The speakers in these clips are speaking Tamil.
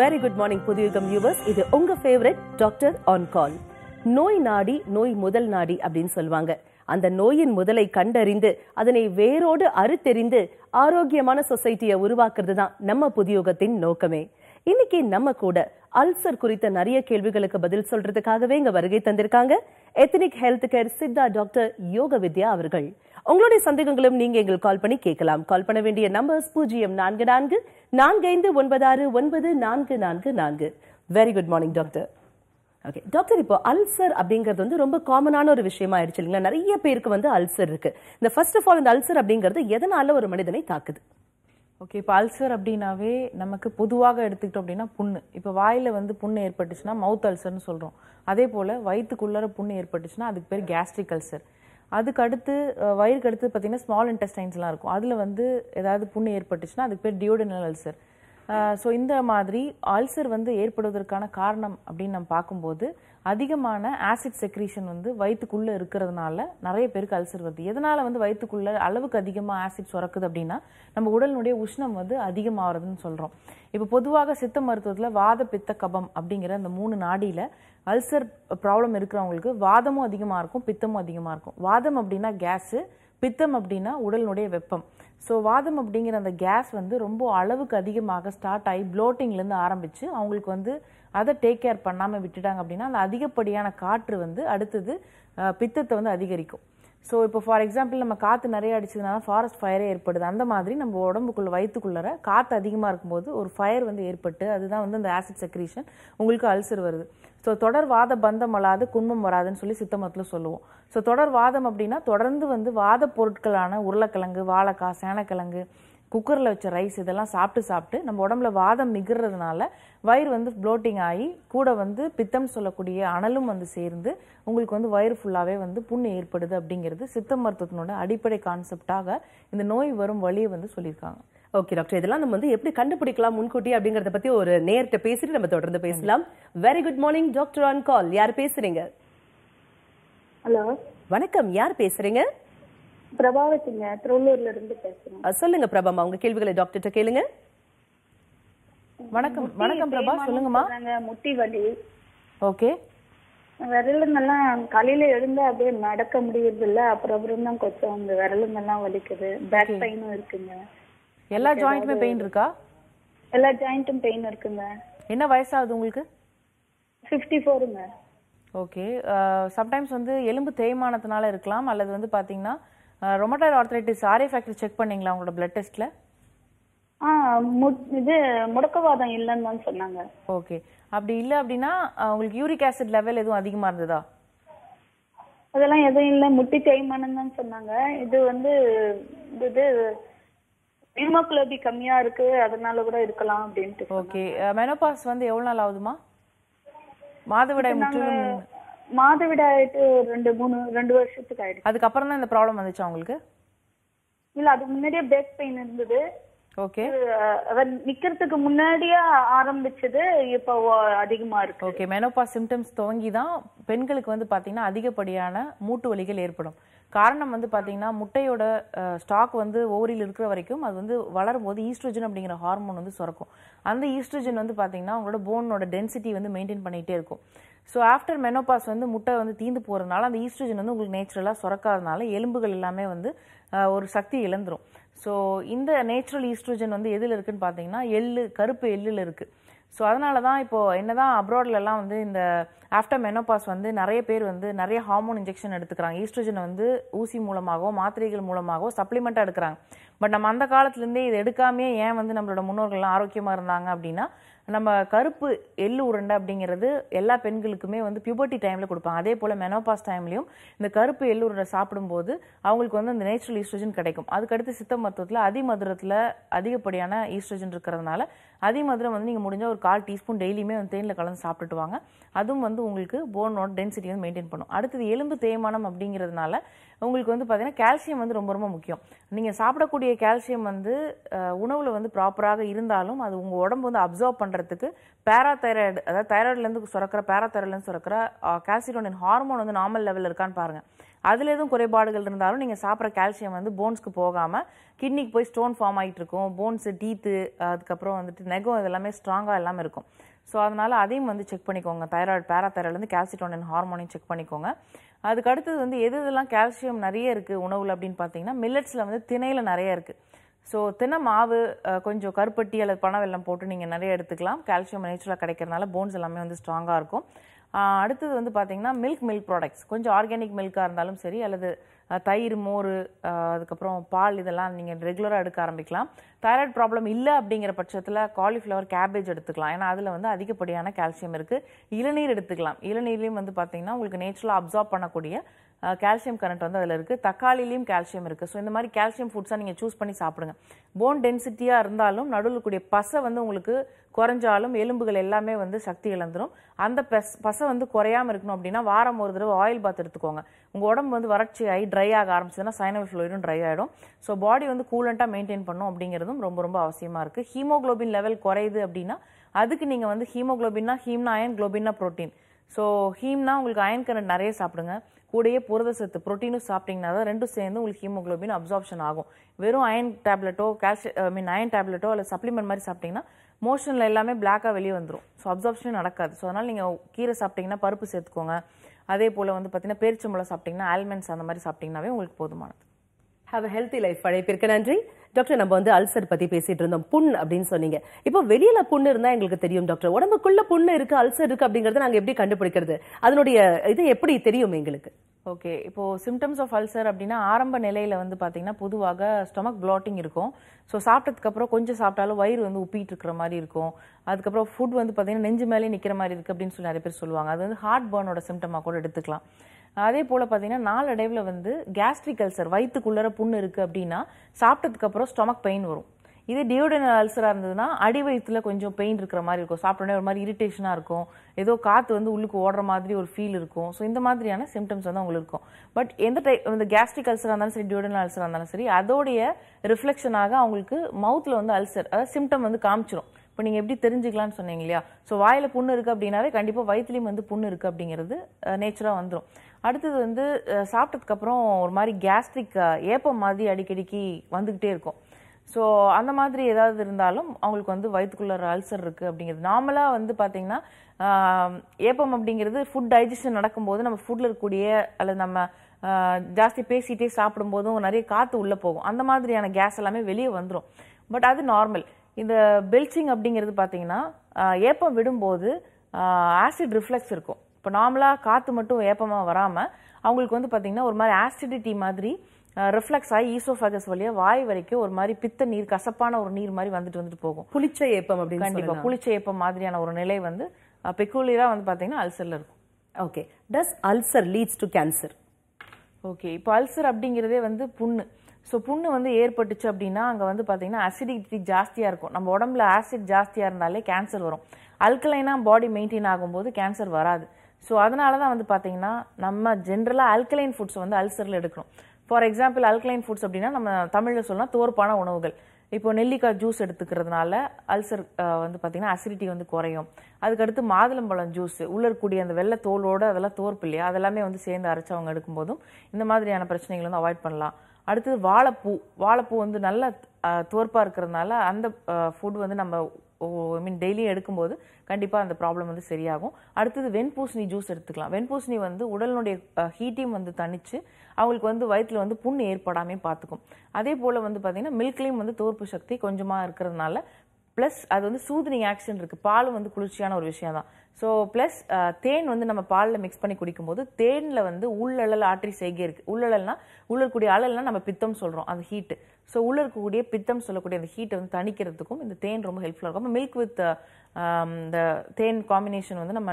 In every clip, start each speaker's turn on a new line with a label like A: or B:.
A: very good morning Puthuyugam viewers இது உங்க ஃபேவரட் டாக்டர் ஆன் கால் நோய் நாடி நோய் முதல் நாடி அப்படின்னு சொல்லுவாங்க அந்த நோயின் முதலை கண்டறிந்து அதனை வேரோடு அறுத்தெறிந்து ஆரோக்கியமான சொசைட்டியை உருவாக்குறது தான் நம்ம புதியுகத்தின் நோக்கமே இன்னைக்கு நம்ம கூட அல்சர் குறித்த நிறைய கேள்விகளுக்கு பதில் சொல்றதுக்காகவே இங்க வருகை தந்திருக்காங்க ethnic health care Siddha doctor Yoga Vidya அவர்கள் உங்களுடைய சந்தேகங்களும் நீங்க எங்களுக்கு கால் பண்ணி கேட்கலாம் கால் பண்ண வேண்டிய நம்பர்ஸ் பூஜ்ஜியம் நான்கு நான்கு நான்கைந்து ஒன்பது ஒன்பதாறு ஒன்பது நான்கு நான்கு நான்கு very good morning doctor okay doctor இப்போ அல்சர் அப்படிங்கிறது வந்து ரொம்ப காமனான ஒரு விஷயமா ஆயிடுச்சு இல்லைங்களா நிறைய பேருக்கு வந்து அல்சர் இருக்கு இந்த ஃபர்ஸ்ட் ஆஃப் ஆல் இந்த அல்சர் அப்படிங்கிறது எதனால ஒரு மனிதனை தாக்குது
B: ஓகே இப்போ அல்சர் அப்படின்னாவே நமக்கு பொதுவாக எடுத்துக்கிட்டோம் அப்படின்னா புண்ணு இப்போ வாயில் வந்து புண்ணு ஏற்பட்டுச்சுன்னா மவுத் அல்சர்னு சொல்கிறோம் அதே போல் வயிற்றுக்குள்ளார புண்ணு ஏற்பட்டுச்சுன்னா அதுக்கு பேர் கேஸ்ட்ரிக் அல்சர் அடுத்து வயிறுக்கு அடுத்து பார்த்திங்கன்னா ஸ்மால் இன்டெஸ்டைன்ஸ்லாம் இருக்கும் அதில் வந்து ஏதாவது புண்ணு ஏற்பட்டுச்சுன்னா அதுக்கு பேர் டியோடினல் அல்சர் ஸோ இந்த மாதிரி அல்சர் வந்து ஏற்படுவதற்கான காரணம் அப்படின்னு நம்ம பார்க்கும்போது அதிகமான ஆசிட் செக்ரீஷன் வந்து வயிற்றுக்குள்ளே இருக்கிறதுனால நிறைய பேருக்கு அல்சர் வருது எதனால் வந்து வயிற்றுக்குள்ளே அளவுக்கு அதிகமாக ஆசிட் சுரக்குது அப்படின்னா நம்ம உடலினுடைய உஷ்ணம் வந்து அதிகமாகிறதுன்னு சொல்கிறோம் இப்போ பொதுவாக சித்த மருத்துவத்தில் வாத பித்த கபம் அப்படிங்கிற அந்த மூணு நாடியில் அல்சர் ப்ராப்ளம் இருக்கிறவங்களுக்கு வாதமும் அதிகமாக இருக்கும் பித்தமும் அதிகமாக இருக்கும் வாதம் அப்படின்னா கேஸு பித்தம் அப்படின்னா உடலினுடைய வெப்பம் ஸோ வாதம் அப்படிங்கிற அந்த கேஸ் வந்து ரொம்ப அளவுக்கு அதிகமாக ஸ்டார்ட் ஆகி ப்ளோட்டிங்லேருந்து ஆரம்பித்து அவங்களுக்கு வந்து அதை டேக் கேர் பண்ணாமல் விட்டுட்டாங்க அப்படின்னா அந்த அதிகப்படியான காற்று வந்து அடுத்தது பித்தத்தை வந்து அதிகரிக்கும் ஸோ இப்போ ஃபார் எக்ஸாம்பிள் நம்ம காற்று நிறைய அடிச்சதுனால ஃபாரஸ்ட் ஃபயரே ஏற்படுது அந்த மாதிரி நம்ம உடம்புக்குள்ள வயிற்றுக்குள்ளற காற்று அதிகமாக இருக்கும்போது ஒரு ஃபயர் வந்து ஏற்பட்டு அதுதான் வந்து அந்த ஆசிட் செக்ரீஷன் உங்களுக்கு அல்சர் வருது ஸோ தொடர் வாத பந்தம் அல்லாது குன்மம் வராதுன்னு சொல்லி சித்த மதத்தில் சொல்லுவோம் ஸோ தொடர் வாதம் அப்படின்னா தொடர்ந்து வந்து வாத பொருட்களான உருளைக்கிழங்கு வாழைக்காய் சேனக்கிழங்கு குக்கரில் வச்ச ரைஸ் இதெல்லாம் சாப்பிட்டு சாப்பிட்டு நம்ம உடம்புல வாதம் மிகுறதுனால வயிறு வந்து ப்ளோட்டிங் ஆகி கூட வந்து பித்தம் சொல்லக்கூடிய அனலும் வந்து சேர்ந்து உங்களுக்கு வந்து வயிறு ஃபுல்லாகவே வந்து புண்ணு ஏற்படுது அப்படிங்கிறது சித்த மருத்துவத்தினோட அடிப்படை கான்செப்டாக இந்த நோய் வரும்
A: வழியை வந்து சொல்லியிருக்காங்க ஓகே டாக்டர் இதெல்லாம் நம்ம வந்து எப்படி கண்டுபிடிக்கலாம் முன்கூட்டி அப்படிங்கறத பத்தி ஒரு நேர்கிட்ட பேசிட்டு நம்ம தொடர்ந்து பேசலாம் very good morning doctor on call யார் பேசுறீங்க ஹலோ வணக்கம் யார் பேசுறீங்க
C: பிரபாவத்திங்க திருவள்ளூர்ல இருந்து பேசுறேன்
A: சொல்லுங்க பிரபாமா உங்க கேள்விகளை டாக்டர்கிட்ட கேளுங்க
C: வணக்கம் வணக்கம் பிரபா சொல்லுங்கம்மா முட்டி வலி ஓகே விரலுங்கெல்லாம் காலையில எழுந்தா அப்படியே நடக்க முடியறது இல்ல அப்புறம் அப்புறம் தான் கொஞ்சம் அந்த விரலுங்கெல்லாம் வலிக்குது பேக் பெயினும் இருக்குங்க
B: எல்லா ஜாயிண்ட்டுமே பெயின் இருக்கா
C: எல்லா ஜாயிண்ட்டும் பெயின் இருக்குங்க
B: என்ன வயசாகுது உங்களுக்கு
C: ஃபிஃப்டி ஃபோருங்க
B: ஓகே சம்டைம்ஸ் வந்து எலும்பு தேய்மானத்தினால இருக்கலாம் அல்லது வந்து பார்த்தீங்கன்னா rheumatoid arthritis R A factor check பண்ணீங்களா உங்களோட பிளட் டெஸ்ட்டில்
C: ஆ இது முடக்கவாதம் இல்லைன்னு தான் சொன்னாங்க
B: ஓகே அப்படி இல்லை அப்படின்னா உங்களுக்கு யூரிக் ஆசிட் லெவல் எதுவும் அதிகமாக இருந்ததா
C: அதெல்லாம் எதுவும் இல்லை முட்டி தேய்மானம் தான் சொன்னாங்க இது வந்து இது ஹீமோகுளோபி கம்மியா இருக்கு அதனால கூட இருக்கலாம் அப்படின்ட்டு ஓகே மெனோபாஸ் வந்து
B: எவ்வளவு நாள் ஆகுதுமா மாதவிடாய் முற்றிலும்
C: மாதவிடாயிட்டு
B: ரெண்டு மூணு ரெண்டு வருஷத்துக்கு ஆயிடுச்சு அதுக்கப்புறம் தான் இந்த ப்ராப்ளம் வந்துச்சு அவங்களுக்கு
C: இல்ல அதுக்கு முன்னாடியே பேக் பெயின் இருந்தது ஓகே நிக்கிறதுக்கு முன்னாடியே ஆரம்பிச்சது
B: இப்போ அதிகமா இருக்கு ஓகே மெனோபாஸ் சிம்டம்ஸ் துவங்கி தான் பெண்களுக்கு வந்து பாத்தீங்கன்னா அதிகப்படியான மூட்டு வலிகள் ஏற்படும் காரணம் வந்து பார்த்தீங்கன்னா முட்டையோட ஸ்டாக் வந்து ஓவரியில் இருக்கிற வரைக்கும் அது வந்து வளரும் போது ஈஸ்ட்ரோஜன் அப்படிங்கிற ஹார்மோன் வந்து சுரக்கும் அந்த ஈஸ்ட்ரோஜன் வந்து பார்த்தீங்கன்னா அவங்களோட போனோட டென்சிட்டி வந்து மெயின்டைன் பண்ணிகிட்டே இருக்கும் ஸோ ஆஃப்டர் மெனோபாஸ் வந்து முட்டை வந்து தீந்து போகிறதுனால அந்த ஈஸ்ட்ரஜன் வந்து உங்களுக்கு நேச்சுரலாக சுரக்காதனால எலும்புகள் எல்லாமே வந்து ஒரு சக்தி இழந்துடும் ஸோ இந்த நேச்சுரல் ஈஸ்ட்ரோஜன் வந்து எதில் இருக்குதுன்னு பார்த்தீங்கன்னா எள்ளு கருப்பு எள்ளில் இருக்குது ஸோ அதனால தான் இப்போது என்ன தான் அப்ராட்லலாம் வந்து இந்த ஆஃப்டர் மெனோபாஸ் வந்து நிறைய பேர் வந்து நிறைய ஹார்மோன் இன்ஜெக்ஷன் எடுத்துக்கிறாங்க ஈஸ்ட்ரஜனை வந்து ஊசி மூலமாகவோ மாத்திரைகள் மூலமாகவோ சப்ளிமெண்ட்டாக எடுக்கிறாங்க பட் நம்ம அந்த காலத்துலேருந்தே இது எடுக்காமே ஏன் வந்து நம்மளோட முன்னோர்கள்லாம் ஆரோக்கியமாக இருந்தாங்க அப்படின்னா நம்ம கருப்பு எள்ளு உருண்டை அப்படிங்கிறது எல்லா பெண்களுக்குமே வந்து பியூபர்ட்டி டைமில் கொடுப்பாங்க அதே போல் மெனோபாஸ் டைம்லையும் இந்த கருப்பு எள்ளு உருண்டை சாப்பிடும்போது அவங்களுக்கு வந்து அந்த நேச்சுரல் ஈஸ்ட்ரஜன் கிடைக்கும் அதுக்கடுத்து சித்த மருத்துவத்தில் அதிமதுரத்தில் அதிகப்படியான ஈஸ்ட்ரஜன் இருக்கிறதுனால அதிமதுரம் வந்து நீங்கள் முடிஞ்சால் ஒரு கால் டீஸ்பூன் டெய்லியுமே வந்து தேனில் கலந்து சாப்பிட்டுட்டு வாங்க அதுவும் வந்து உங்களுக்கு போனோட டென்சிட்டி வந்து மெயின்டைன் பண்ணும் அடுத்தது எலும்பு தேய்மானம் அப்படிங்கிறதுனால உங்களுக்கு வந்து பார்த்திங்கன்னா கால்சியம் வந்து ரொம்ப ரொம்ப முக்கியம் நீங்கள் சாப்பிடக்கூடிய கால்சியம் வந்து உணவில் வந்து ப்ராப்பராக இருந்தாலும் அது உங்கள் உடம்பு வந்து அப்சர்வ் பண்ணுறதுக்கு பேராதைராய்டு அதாவது தைராய்டுலேருந்து சுரக்கிற பேராதைராய்டுலேருந்து சுரக்கிற கால்சியோனின் ஹார்மோன் வந்து நார்மல் லெவலில் இருக்கான்னு பாருங்கள் அதில் எதுவும் குறைபாடுகள் இருந்தாலும் நீங்கள் சாப்பிட்ற கால்சியம் வந்து போன்ஸ்க்கு போகாமல் கிட்னிக்கு போய் ஸ்டோன் ஃபார்ம் ஆகிட்டு இருக்கும் போன்ஸு டீத்து அதுக்கப்புறம் வந்துட்டு நெகம் இதெல்லாமே ஸ்ட்ராங்காக எல்லாமே இருக்கும் ஸோ அதனால் அதையும் வந்து செக் பண்ணிக்கோங்க தைராய்டு பேராதைராய்டுலேருந்து கால்சிட்டோனின் ஹார்மோனையும் செக் பண்ணிக்கோங்க அதுக்கு அடுத்தது வந்து எது இதெல்லாம் கால்சியம் நிறைய இருக்குது உணவில் அப்படின்னு பார்த்தீங்கன்னா மில்லட்ஸில் வந்து திணையில் நிறைய இருக்குது ஸோ தினை மாவு கொஞ்சம் கருப்பட்டி அல்லது பனவெல்லம் போட்டு நீங்கள் நிறைய எடுத்துக்கலாம் கால்சியம் நேச்சுரலாக கிடைக்கிறனால போன்ஸ் எல்லாமே வந்து ஸ்ட்ராங்காக இருக்கும் அடுத்தது வந்து பார்த்தீங்கன்னா மில்க் மில்க் ப்ராடக்ட்ஸ் கொஞ்சம் ஆர்கானிக் மில்காக இருந்தாலும் சரி அல்லது தயிர் மோர் அதுக்கப்புறம் பால் இதெல்லாம் நீங்கள் ரெகுலராக எடுக்க ஆரம்பிக்கலாம் தைராய்டு ப்ராப்ளம் இல்லை அப்படிங்கிற பட்சத்தில் காலிஃப்ளவர் கேபேஜ் எடுத்துக்கலாம் ஏன்னா அதில் வந்து அதிகப்படியான கால்சியம் இருக்குது இளநீர் எடுத்துக்கலாம் இளநீர்லேயும் வந்து பார்த்திங்கன்னா உங்களுக்கு நேச்சுரலாக அப்சார்ப் பண்ணக்கூடிய கால்சியம் கரண்ட் வந்து அதில் இருக்குது தக்காளிலையும் கால்சியம் இருக்குது ஸோ இந்த மாதிரி கால்சியம் ஃபுட்ஸாக நீங்கள் சூஸ் பண்ணி சாப்பிடுங்க போன் டென்சிட்டியாக இருந்தாலும் நடுவில் கூடிய பசை வந்து உங்களுக்கு குறைஞ்சாலும் எலும்புகள் எல்லாமே வந்து சக்தி இழந்துடும் அந்த பஸ் பசை வந்து குறையாமல் இருக்கணும் அப்படின்னா வாரம் ஒரு தடவை ஆயில் பாத் எடுத்துக்கோங்க உங்கள் உடம்பு வந்து வறட்சி ஆகி ட்ரை ஆக ஆரம்பிச்சதுன்னா சைனல் ஃப்ளூயிடும் ட்ரை ஆகிடும் ஸோ பாடி வந்து கூலண்ட்டாக மெயின்டைன் பண்ணும் அப்படிங்கிறதும் ரொம்ப ரொம்ப அவசியமாக இருக்குது ஹீமோக்ளோபின் லெவல் குறையுது அப்படின்னா அதுக்கு நீங்கள் வந்து ஹீமோக்ளோபின்னா ஹீம்னா அயன் குளோபின்னா ப்ரோட்டீன் ஸோ ஹீம்னா உங்களுக்கு அயன் கரண்ட் நிறைய சாப்பிடுங்க கூடயே புரத சத்து ப்ரோட்டீனும் சாப்பிட்டீங்கன்னா தான் ரெண்டும் சேர்ந்து உங்களுக்கு ஹீமோக்ளோபின் அப்சார்ப்ஷன் ஆகும் வெறும் அயன் டேப்லெட்டோ கால்சியம் ஐ மீன் அயன் டேப்லெட்டோ இல்லை சப்ளிமெண்ட் மாதிரி சாப்பிட்டீங்கன்னா மோஷனில் எல்லாமே பிளாக்காக வெளியே வந்துடும் ஸோ அப்சார்ப்ஷனே நடக்காது ஸோ அதனால் நீங்கள் கீரை சாப்பிட்டீங்கன்னா பருப்பு சேர்த்துக்கோங்க அதே போல் வந்து பார்த்தீங்கன்னா பேரிச்சம்பழம்
A: சாப்பிட்டீங்கன்னா ஆல்மண்ட்ஸ் அந்த மாதிரி சாப்பிட்டீங்கன்னாவே உங்களுக்கு போதுமானது ஹாவ் ஹெல்த்தி லைஃப் அழைப்பிற்கு நன்றி டாக்டர் நம்ம வந்து அல்சர் பற்றி பேசிகிட்டு இருந்தோம் புண் அப்படின்னு சொன்னீங்க இப்போ வெளியில் புண்ணு இருந்தால் எங்களுக்கு தெரியும் டாக்டர் உடம்புக்குள்ளே புண்ணு இருக்குது அல்சர் இருக்குது அப்படிங்கறத நாங்கள் எப்படி கண்டுபிடிக்கிறது அதனுடைய இது எப்படி தெரியும் எங்களுக்கு
B: ஓகே இப்போது சிம்டம்ஸ் ஆஃப் அல்சர் அப்படின்னா ஆரம்ப நிலையில் வந்து பாத்தீங்கன்னா பொதுவாக ஸ்டொமக் பிளாட்டிங் இருக்கும் ஸோ சாப்பிட்டதுக்கப்புறம் கொஞ்சம் சாப்பிட்டாலும் வயிறு வந்து உப்பிட்டு இருக்கிற மாதிரி இருக்கும் அதுக்கப்புறம் ஃபுட் வந்து பாத்தீங்கன்னா நெஞ்சு மேலே நிற்கிற மாதிரி இருக்குது அப்படின்னு சொல்லி நிறைய பேர் சொல்லுவாங்க அது வந்து ஹார்ட் பர்னோட சிம்டமா கூட எடுத்துக்கலாம் அதே போல் பார்த்தீங்கன்னா நாளடைவில் வந்து கேஸ்ட்ரிக் அல்சர் வயிற்றுக்குள்ளே புண்ணு இருக்குது அப்படின்னா சாப்பிட்டதுக்கப்புறம் ஸ்டொமக் பெயின் வரும் இதே டியோடனல் அல்சராக இருந்ததுன்னா அடி வயிற்றில் கொஞ்சம் பெயின் இருக்கிற மாதிரி இருக்கும் சாப்பிட்டோன்னே ஒரு மாதிரி இரிட்டேஷனாக இருக்கும் ஏதோ காற்று வந்து உள்ளுக்கு ஓடுற மாதிரி ஒரு ஃபீல் இருக்கும் ஸோ இந்த மாதிரியான சிம்டம்ஸ் வந்து அவங்களுக்கு இருக்கும் பட் எந்த டைப் இந்த கேஸ்ட்ரிக் அல்சராக இருந்தாலும் சரி டியோடனல் அல்சராக இருந்தாலும் சரி அதோடைய ரிஃப்ளெக்ஷனாக அவங்களுக்கு மவுத்தில் வந்து அல்சர் அதாவது சிம்டம் வந்து காமிச்சிடும் இப்போ நீங்கள் எப்படி தெரிஞ்சுக்கலாம்னு சொன்னீங்க இல்லையா ஸோ வாயில் புண்ணு இருக்குது அப்படின்னாவே கண்டிப்பாக வயிற்றுலையும் வந்து புண்ணு இருக்குது அப்படிங்கிறது நேச்சராக வந்துடும் அடுத்தது வந்து சாப்பிட்டதுக்கப்புறம் ஒரு மாதிரி கேஸ்ட்ரிக் ஏப்பம் மாதிரி அடிக்கடிக்கு வந்துக்கிட்டே இருக்கும் ஸோ அந்த மாதிரி ஏதாவது இருந்தாலும் அவங்களுக்கு வந்து வயிற்றுக்குள்ள அல்சர் இருக்குது அப்படிங்கிறது நார்மலாக வந்து பார்த்திங்கன்னா ஏப்பம் அப்படிங்கிறது ஃபுட் டைஜஷன் நடக்கும்போது நம்ம ஃபுட்டில் இருக்கக்கூடிய அல்லது நம்ம ஜாஸ்தி பேசிகிட்டே சாப்பிடும்போதும் நிறைய காற்று உள்ளே போகும் அந்த மாதிரியான கேஸ் எல்லாமே வெளியே வந்துடும் பட் அது நார்மல் இந்த பெல்ச்சிங் அப்படிங்கிறது பார்த்தீங்கன்னா ஏப்பம் விடும்போது ஆசிட் ரிஃப்ளெக்ஸ் இருக்கும் இப்போ நார்மலாக காற்று மட்டும் ஏப்பமாக வராமல் அவங்களுக்கு வந்து பார்த்திங்கன்னா ஒரு மாதிரி ஆசிடிட்டி மாதிரி ரிஃப்ளெக்ஸ் ஆகி ஈசோஃபேகஸ் வழியாக வாய் வரைக்கும் ஒரு மாதிரி பித்த நீர் கசப்பான ஒரு நீர் மாதிரி வந்துட்டு வந்துட்டு போகும் புளிச்ச ஏப்பம் அப்படி கண்டிப்பாக புளிச்ச ஏப்பம் மாதிரியான ஒரு நிலை வந்து பெக்குலியராக வந்து பார்த்தீங்கன்னா அல்சரில் இருக்கும் okay does ulcer leads to cancer okay இப்போ அல்சர் அப்படிங்கிறதே வந்து புண்ணு ஸோ புண்ணு வந்து ஏற்பட்டுச்சு அப்படின்னா அங்கே வந்து பார்த்தீங்கன்னா அசிடிட்டி ஜாஸ்தியாக இருக்கும் நம்ம உடம்புல ஆசிட் ஜாஸ்தியாக இருந்தாலே கேன்சர் வரும் அல்கலைனா பாடி மெயின்டைன் ஆகும்போது கேன்சர் வராது ஸோ அதனால தான் வந்து பார்த்தீங்கன்னா நம்ம ஜென்ரலாக அல்கலைன் ஃபுட்ஸ் வந்து அல்சரில் எடுக்கணும் ஃபார் எக்ஸாம்பிள் அல்கலைன் ஃபுட்ஸ் அப்படின்னா நம்ம தமிழில் சொல்லலாம் தோர்ப்பான உணவுகள் இப்போ நெல்லிக்காய் ஜூஸ் எடுத்துக்கிறதுனால அல்சர் வந்து பார்த்தீங்கன்னா அசிடிட்டி வந்து குறையும் அதுக்கடுத்து மாதுளம்பழம் ஜூஸ் உள்ளக்கூடிய அந்த வெள்ளை தோலோடு அதெல்லாம் தோற்பு இல்லையா அதெல்லாமே வந்து சேர்ந்து அரைச்சி அவங்க எடுக்கும்போதும் இந்த மாதிரியான பிரச்சனைகள் வந்து அவாய்ட் பண்ணலாம் அடுத்தது வாழைப்பூ வாழைப்பூ வந்து நல்லா தோற்பாக இருக்கிறதுனால அந்த ஃபுட் வந்து நம்ம ஐ மீன் டெய்லியும் எடுக்கும்போது கண்டிப்பாக அந்த ப்ராப்ளம் வந்து சரியாகும் அடுத்தது வெண்பூசணி ஜூஸ் எடுத்துக்கலாம் வெண்பூசணி வந்து உடலினுடைய ஹீட்டையும் வந்து தணித்து அவங்களுக்கு வந்து வயிற்றில் வந்து புண் ஏற்படாமே பார்த்துக்கும் அதே போல் வந்து பார்த்திங்கன்னா மில்க்லேயும் வந்து தோற்பு சக்தி கொஞ்சமாக இருக்கிறதுனால ப்ளஸ் அது வந்து சூதனிங் ஆக்ஷன் இருக்குது பாலும் வந்து குளிர்ச்சியான ஒரு விஷயம் தான் ஸோ ப்ளஸ் தேன் வந்து நம்ம பாலில் மிக்ஸ் பண்ணி குடிக்கும்போது தேனில் வந்து உள்ளழல் ஆற்றி செய்கை இருக்குது உள்ளழல்னால் உள்ள இருக்கக்கூடிய அலைலாம் நம்ம பித்தம் சொல்கிறோம் அந்த ஹீட்டு ஸோ உள்ள இருக்கக்கூடிய பித்தம் சொல்லக்கூடிய அந்த ஹீட்டை வந்து தணிக்கிறதுக்கும் இந்த தேன் ரொம்ப ஹெல்ப்ஃபுல்லாக இருக்கும் அப்போ மில்க் வித் இந்த தேன் காம்பினேஷன் வந்து நம்ம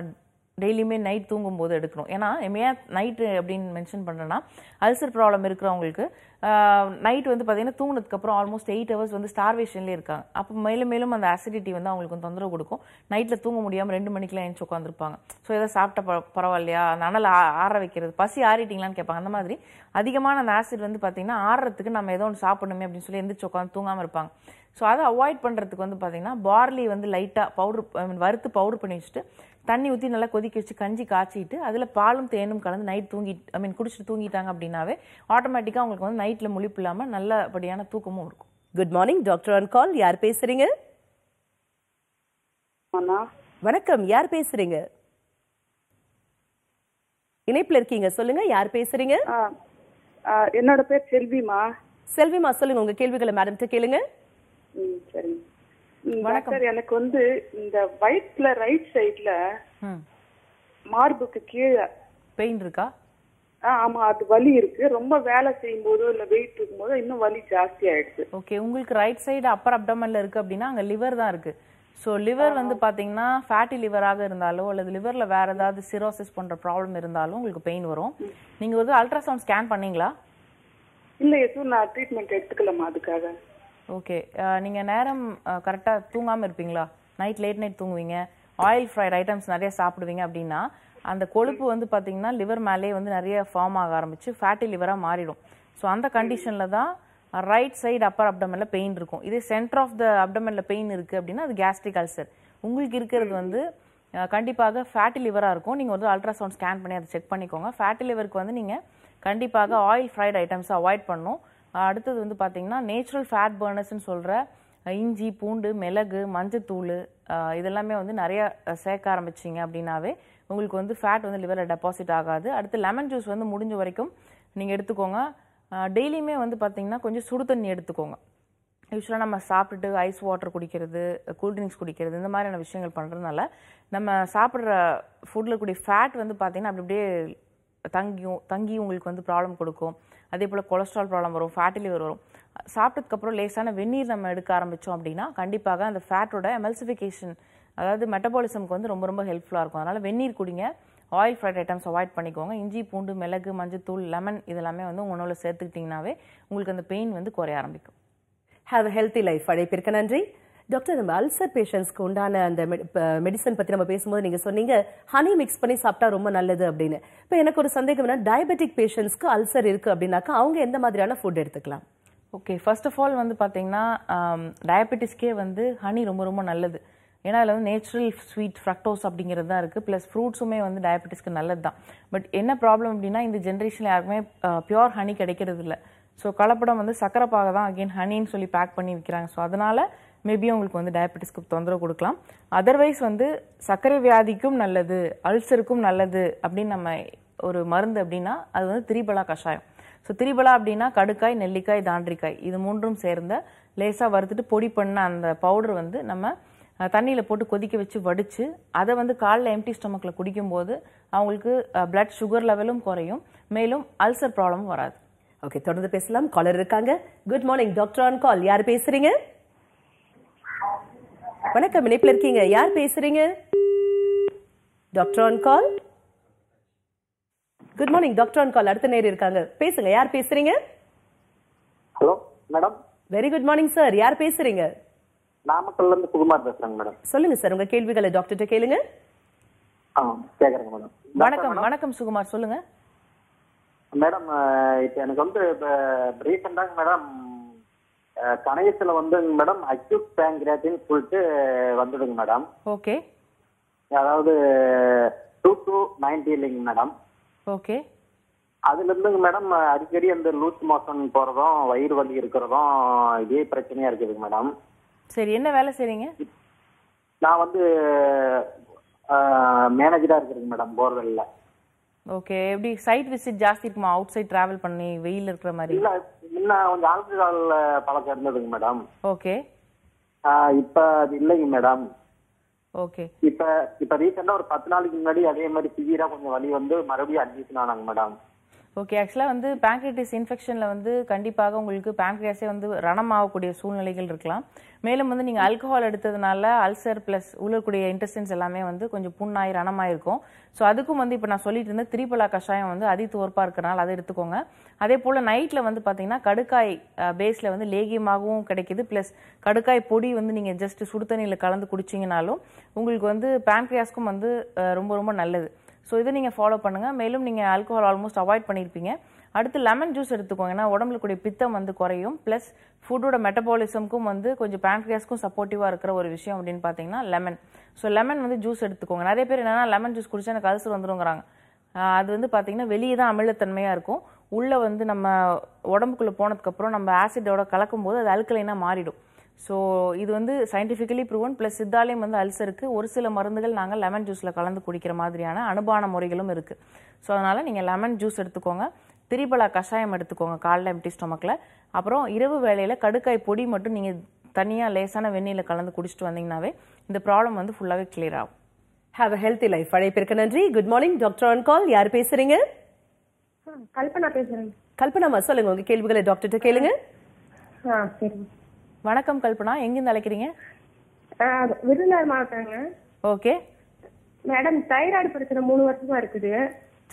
B: டெய்லியுமே நைட் தூங்கும்போது எடுக்கணும் ஏன்னா ஏன் நைட்டு அப்படின்னு மென்ஷன் பண்ணுறேன்னா அல்சர் ப்ராப்ளம் இருக்கிறவங்களுக்கு நைட் வந்து பார்த்தீங்கன்னா தூங்கினதுக்கப்புறம் ஆல்மோஸ்ட் எயிட் ஹவர்ஸ் வந்து ஸ்டார்வேஷன்லேயே இருக்காங்க அப்போ மேலும் மேலும் அந்த ஆசிடிட்டி வந்து அவங்களுக்கு தொந்தரவு கொடுக்கும் நைட்டில் தூங்க முடியாமல் ரெண்டு மணிக்கெலாம் எழுந்து உட்காந்துருப்பாங்க ஸோ எதாவது சாப்பிட்ட ப பரவாயில்லையா அந்த அனல் ஆற வைக்கிறது பசி ஆறிட்டிங்களான்னு கேட்பாங்க அந்த மாதிரி அதிகமான அந்த ஆசிட் வந்து பார்த்தீங்கன்னா ஆறுறதுக்கு நம்ம ஏதோ ஒன்று சாப்பிடணுமே அப்படின்னு சொல்லி எந்திரிச்சு உட்காந்து தூங்காமல் இருப்பாங்க ஸோ அதை அவாய்ட் பண்ணுறதுக்கு வந்து பார்த்திங்கன்னா பார்லி வந்து லைட்டாக பவுடர் வறுத்து பவுடர் பண்ணி வச்சுட்டு தண்ணி ஊற்றி நல்லா கொதிக்க வச்சு கஞ்சி காய்ச்சிட்டு அதில் பாலும் தேனும் கலந்து நைட் தூங்கி ஐ மீன் குடிச்சிட்டு தூங்கிட்டாங்க அப்படின்னாவே ஆட்டோமேட்டிக்காக அவங்களுக்கு வந்து நைட்டில் முழிப்பு இல்லாமல் நல்லபடியான தூக்கமும் இருக்கும்
A: good morning doctor on call யார் பேசுறீங்க வணக்கம் யார் பேசுறீங்க இணைப்புல இருக்கீங்க சொல்லுங்க யார் பேசுறீங்க என்னோட பேர் செல்விமா செல்விமா சொல்லுங்க உங்க கேள்விகளை மேடம் கேளுங்க
C: சரிங்க டாக்டர் எனக்கு வந்து இந்த வயிற்றுல ரைட் சைடுல மார்புக்கு கீழே பெயின் இருக்கா ஆமா அது வலி இருக்கு ரொம்ப வேலை செய்யும் போதோ இல்ல வெயிட் இருக்கும் போதோ இன்னும் வலி ஜாஸ்தி ஆயிடுச்சு ஓகே உங்களுக்கு
B: ரைட் சைடு அப்பர் அப்டமன்ல இருக்கு அப்படின்னா அங்க லிவர் தான் இருக்கு ஸோ லிவர் வந்து பாத்தீங்கன்னா ஃபேட்டி லிவராக இருந்தாலோ அல்லது லிவர்ல வேற ஏதாவது சிரோசிஸ் போன்ற ப்ராப்ளம் இருந்தாலும் உங்களுக்கு பெயின் வரும் நீங்க வந்து அல்ட்ராசவுண்ட் ஸ்கேன் பண்ணீங்களா
C: இல்ல எதுவும் நான் ட்ரீட்மெண்ட் எடுத்துக்கலாமா அதுக்காக
B: ஓகே நீங்கள் நேரம் கரெக்டாக தூங்காமல் இருப்பீங்களா நைட் லேட் நைட் தூங்குவீங்க ஆயில் ஃப்ரைட் ஐட்டம்ஸ் நிறைய சாப்பிடுவீங்க அப்படின்னா அந்த கொழுப்பு வந்து பார்த்தீங்கன்னா லிவர் மேலே வந்து நிறைய ஃபார்ம் ஆக ஆரம்பிச்சு ஃபேட்டி லிவராக மாறிடும் ஸோ அந்த கண்டிஷனில் தான் ரைட் சைடு அப்பர் அப்டமனில் பெயின் இருக்கும் இதே சென்டர் ஆஃப் த அப்டமனில் பெயின் இருக்குது அப்படின்னா அது கேஸ்ட்ரிக் அல்சர் உங்களுக்கு இருக்கிறது வந்து கண்டிப்பாக ஃபேட்டி லிவராக இருக்கும் நீங்கள் வந்து அல்ட்ராசவுண்ட் ஸ்கேன் பண்ணி அதை செக் பண்ணிக்கோங்க ஃபேட்டி லிவருக்கு வந்து நீங்கள் கண்டிப்பாக ஆயில் ஃப்ரைட் ஐட்டம்ஸை அவாய்ட் பண்ணணும் அடுத்தது வந்து பார்த்திங்கன்னா நேச்சுரல் ஃபேட் பர்னர்ஸ்னு சொல்கிற இஞ்சி பூண்டு மிளகு மஞ்சத்தூள் இதெல்லாமே வந்து நிறையா சேர்க்க ஆரம்பிச்சிங்க அப்படின்னாவே உங்களுக்கு வந்து ஃபேட் வந்து லிவரில் டெபாசிட் ஆகாது அடுத்து லெமன் ஜூஸ் வந்து முடிஞ்ச வரைக்கும் நீங்கள் எடுத்துக்கோங்க டெய்லியுமே வந்து பார்த்திங்கன்னா கொஞ்சம் சுடு தண்ணி எடுத்துக்கோங்க யூஸ்வலாக நம்ம சாப்பிட்டுட்டு ஐஸ் வாட்டர் குடிக்கிறது கூல்ட்ரிங்க்ஸ் குடிக்கிறது இந்த மாதிரியான விஷயங்கள் பண்ணுறதுனால நம்ம சாப்பிட்ற ஃபுட்டில் கூடிய ஃபேட் வந்து பார்த்திங்கன்னா அப்படி அப்படியே தங்கியும் தங்கி உங்களுக்கு வந்து ப்ராப்ளம் கொடுக்கும் அதே போல் கொலஸ்ட்ரால் ப்ராப்ளம் வரும் ஃபேட்டு லிவர் வரும் சாப்பிட்டதுக்கப்புறம் லேசான வெந்நீர் நம்ம எடுக்க ஆரம்பித்தோம் அப்படின்னா கண்டிப்பாக அந்த ஃபேட்டோட எமல்சிஃபிகேஷன் அதாவது மெட்டபாலிசம்க்கு வந்து ரொம்ப ரொம்ப ஹெல்ப்ஃபுல்லாக இருக்கும் அதனால் வெந்நீர் குடிங்க ஆயில் ஃப்ரைட் ஐட்டம்ஸ் அவாய்ட் பண்ணிக்கோங்க இஞ்சி பூண்டு மிளகு மஞ்சத்தூள்
A: லெமன் இதெல்லாமே வந்து உங்கள்
B: உணவில் சேர்த்துக்கிட்டிங்கனாவே உங்களுக்கு அந்த பெயின் வந்து குறைய ஆரம்பிக்கும்
A: ஹாவ் ஹெல்த்தி லைஃப் அழைப்பிற்கு நன்றி டாக்டர் நம்ம அல்சர் பேஷண்ட்ஸ்க்கு உண்டான அந்த மெடிசன் பற்றி நம்ம பேசும்போது நீங்கள் சொன்னீங்க ஹனி மிக்ஸ் பண்ணி சாப்பிட்டா ரொம்ப நல்லது அப்படின்னு இப்போ எனக்கு ஒரு சந்தேகம்னா டயபெட்டிக் பேஷண்ட்ஸ்க்கு அல்சர் இருக்குது அப்படின்னாக்கா அவங்க எந்த மாதிரியான ஃபுட் எடுத்துக்கலாம் ஓகே ஃபர்ஸ்ட் ஆஃப் ஆல் வந்து பார்த்தீங்கன்னா
B: டயபெட்டிஸ்க்கே வந்து ஹனி ரொம்ப ரொம்ப நல்லது ஏன்னா அதில் வந்து நேச்சுரல் ஸ்வீட் ஃப்ரக்டோஸ் அப்படிங்கிறது தான் இருக்குது ப்ளஸ் ஃப்ரூட்ஸுமே வந்து டயபெட்டிஸ்க்கு நல்லது தான் பட் என்ன ப்ராப்ளம் அப்படின்னா இந்த ஜென்ரேஷனில் யாருக்குமே பியோர் ஹனி கிடைக்கிறது இல்லை ஸோ கலப்படம் வந்து சக்கரை பாக தான் அகெயின் ஹனின்னு சொல்லி பேக் பண்ணி விற்கிறாங்க ஸோ அதனால் மேபி அவங்களுக்கு வந்து டயபெட்டிஸ்க்கு தொந்தரவு கொடுக்கலாம் அதர்வைஸ் வந்து சர்க்கரை வியாதிக்கும் நல்லது அல்சருக்கும் நல்லது அப்படின்னு நம்ம ஒரு மருந்து அப்படின்னா அது வந்து திரிபலா கஷாயம் ஸோ திரிபலா அப்படின்னா கடுக்காய் நெல்லிக்காய் தாண்டிக்காய் இது மூன்றும் சேர்ந்த லேசாக வறுத்துட்டு பொடி பண்ண அந்த பவுடர் வந்து நம்ம தண்ணியில் போட்டு கொதிக்க வச்சு வடித்து அதை வந்து காலில் எம்டி ஸ்டொமக்கில் குடிக்கும்போது அவங்களுக்கு பிளட் சுகர் லெவலும் குறையும் மேலும்
A: அல்சர் ப்ராப்ளமும் வராது ஓகே தொடர்ந்து பேசலாம் காலர் இருக்காங்க good morning doctor on call யார் பேசுகிறீங்க வணக்கம் இணைப்பில் இருக்கீங்க யார் பேசுறீங்க doctor on call good morning doctor on call அடுத்த நேர் இருக்காங்க பேசுங்க யார் பேசுறீங்க
C: hello madam
A: very good morning sir யார் பேசுறீங்க
C: நாமக்கல்ல இருந்து குமார் பேசுறேங்க மேடம்
A: சொல்லுங்க சார் உங்க கேள்விகளை டாக்டர்கிட்ட கேளுங்க கேக்குறேங்க மேடம் வணக்கம் வணக்கம் சுகுமார்
B: சொல்லுங்க
C: மேடம் இப்போ எனக்கு வந்து இப்போ ரீசெண்டாக மேடம் கணையத்துல வந்துங்க மேடம் அக்யூட் பேங்கிராட்டின் சொல்லிட்டு வந்துடுங்க மேடம் ஓகே அதாவது டூ டூ நைன்டி இல்லைங்க மேடம் ஓகே அதுல இருந்துங்க மேடம் அடிக்கடி அந்த லூஸ் மோஷன் போறதும் வயிறு வலி இருக்கிறதும் இதே பிரச்சனையா இருக்குதுங்க மேடம் சரி என்ன வேலை செய்றீங்க நான் வந்து மேனேஜரா இருக்கிறேங்க மேடம் போர்வெல்ல
B: ஓகே எப்படி சைட் விசிட் ஜாஸ்தி இருக்குமா அவுட் சைட் டிராவல் பண்ணி வெயில் இருக்கிற மாதிரி இல்ல
C: முன்ன கொஞ்சம் ஆல்கஹால் பழக்கம் இருந்ததுங்க மேடம் ஓகே இப்ப அது இல்லைங்க மேடம் ஓகே இப்ப இப்ப ரீசெண்டா ஒரு பத்து நாளைக்கு முன்னாடி அதே மாதிரி சிவியரா கொஞ்சம் வலி வந்து மறுபடியும் அட்மிஷன் ஆனாங்க மேடம்
B: ஓகே ஆக்சுவலாக வந்து பேங்க்ரைட்டிஸ் இன்ஃபெக்ஷனில் வந்து கண்டிப்பாக உங்களுக்கு பேங்க்ரைஸே வந்து ரணம் ஆகக்கூடிய சூழ்நிலைகள் இருக்கலாம் மேலும் வந்து நீங்கள் அல்கஹால் எடுத்ததுனால அல்சர் ப்ளஸ் உள்ளக்கூடிய இன்டெஸ்டின்ஸ் எல்லாமே வந்து கொஞ்சம் புண்ணாய் ரணமாக இருக்கும் ஸோ அதுக்கும் வந்து இப்போ நான் சொல்லிட்டு இருந்த திரிபலா கஷாயம் வந்து அதி தோற்பாக இருக்கிறனால அதை எடுத்துக்கோங்க அதே போல் நைட்டில் வந்து பார்த்தீங்கன்னா கடுக்காய் பேஸில் வந்து லேகியமாகவும் கிடைக்கிது ப்ளஸ் கடுக்காய் பொடி வந்து நீங்கள் ஜஸ்ட் சுடுதண்ணியில் கலந்து குடிச்சிங்கனாலும் உங்களுக்கு வந்து பேங்க்ரியாஸ்க்கும் வந்து ரொம்ப ரொம்ப நல்லது ஸோ இதை நீங்கள் ஃபாலோ பண்ணுங்கள் மேலும் நீங்கள் ஆல்கோஹால் ஆல்மோஸ்ட் அவாய்ட் பண்ணியிருப்பீங்க அடுத்து லெமன் ஜூஸ் எடுத்துக்கோங்க ஏன்னா உடம்புலக்கூடிய பித்தம் வந்து குறையும் ப்ளஸ் ஃபுட்டோட மெட்டபாலிசம்க்கும் வந்து கொஞ்சம் பேன்க்ரியாஸ்க்கும் சப்போர்ட்டிவாக இருக்கிற ஒரு விஷயம் அப்படின்னு பார்த்தீங்கன்னா லெமன் ஸோ லெமன் வந்து ஜூஸ் எடுத்துக்கோங்க நிறைய பேர் என்னென்னா லெமன் ஜூஸ் குடிச்சா எனக்கு அல்சர் வந்துருங்கிறாங்க அது வந்து பார்த்தீங்கன்னா வெளியே தான் அமிலத்தன்மையாக இருக்கும் உள்ளே வந்து நம்ம உடம்புக்குள்ளே போனதுக்கப்புறம் நம்ம ஆசிடோட கலக்கும்போது அது அல்கலைனாக மாறிடும் ஸோ இது வந்து சயின்டிஃபிக்கலி ப்ரூவன் ப்ளஸ் சித்தாலயம் வந்து அல்சருக்கு ஒரு சில மருந்துகள் நாங்கள் லெமன் ஜூஸில் கலந்து குடிக்கிற மாதிரியான அனுபான முறைகளும் இருக்குது ஸோ அதனால் நீங்கள் லெமன் ஜூஸ் எடுத்துக்கோங்க திரிபலா கஷாயம் எடுத்துக்கோங்க காலைல எம்டி ஸ்டொமக்கில் அப்புறம் இரவு வேளையில் கடுக்காய் பொடி மட்டும் நீங்கள் தனியாக லேசான வெந்நீரில் கலந்து குடிச்சிட்டு வந்தீங்கன்னாவே இந்த ப்ராப்ளம் வந்து ஃபுல்லாகவே கிளியர் ஆகும்
A: ஹாவ் அ ஹெல்த்தி லைஃப் அழைப்பிற்கு நன்றி good morning doctor on call யார் பேசுறீங்க
C: கல்பனா பேசுறேன்
A: கல்பனாமா சொல்லுங்க உங்க கேள்விகளை டாக்டர்கிட்ட கேளுங்க வணக்கம் கல்பனா எங்கிருந்து அழைக்கிறீங்க
C: விருதுநகர் மாவட்டங்க ஓகே மேடம் தைராய்டு பிரச்சனை மூணு வருஷமா இருக்குது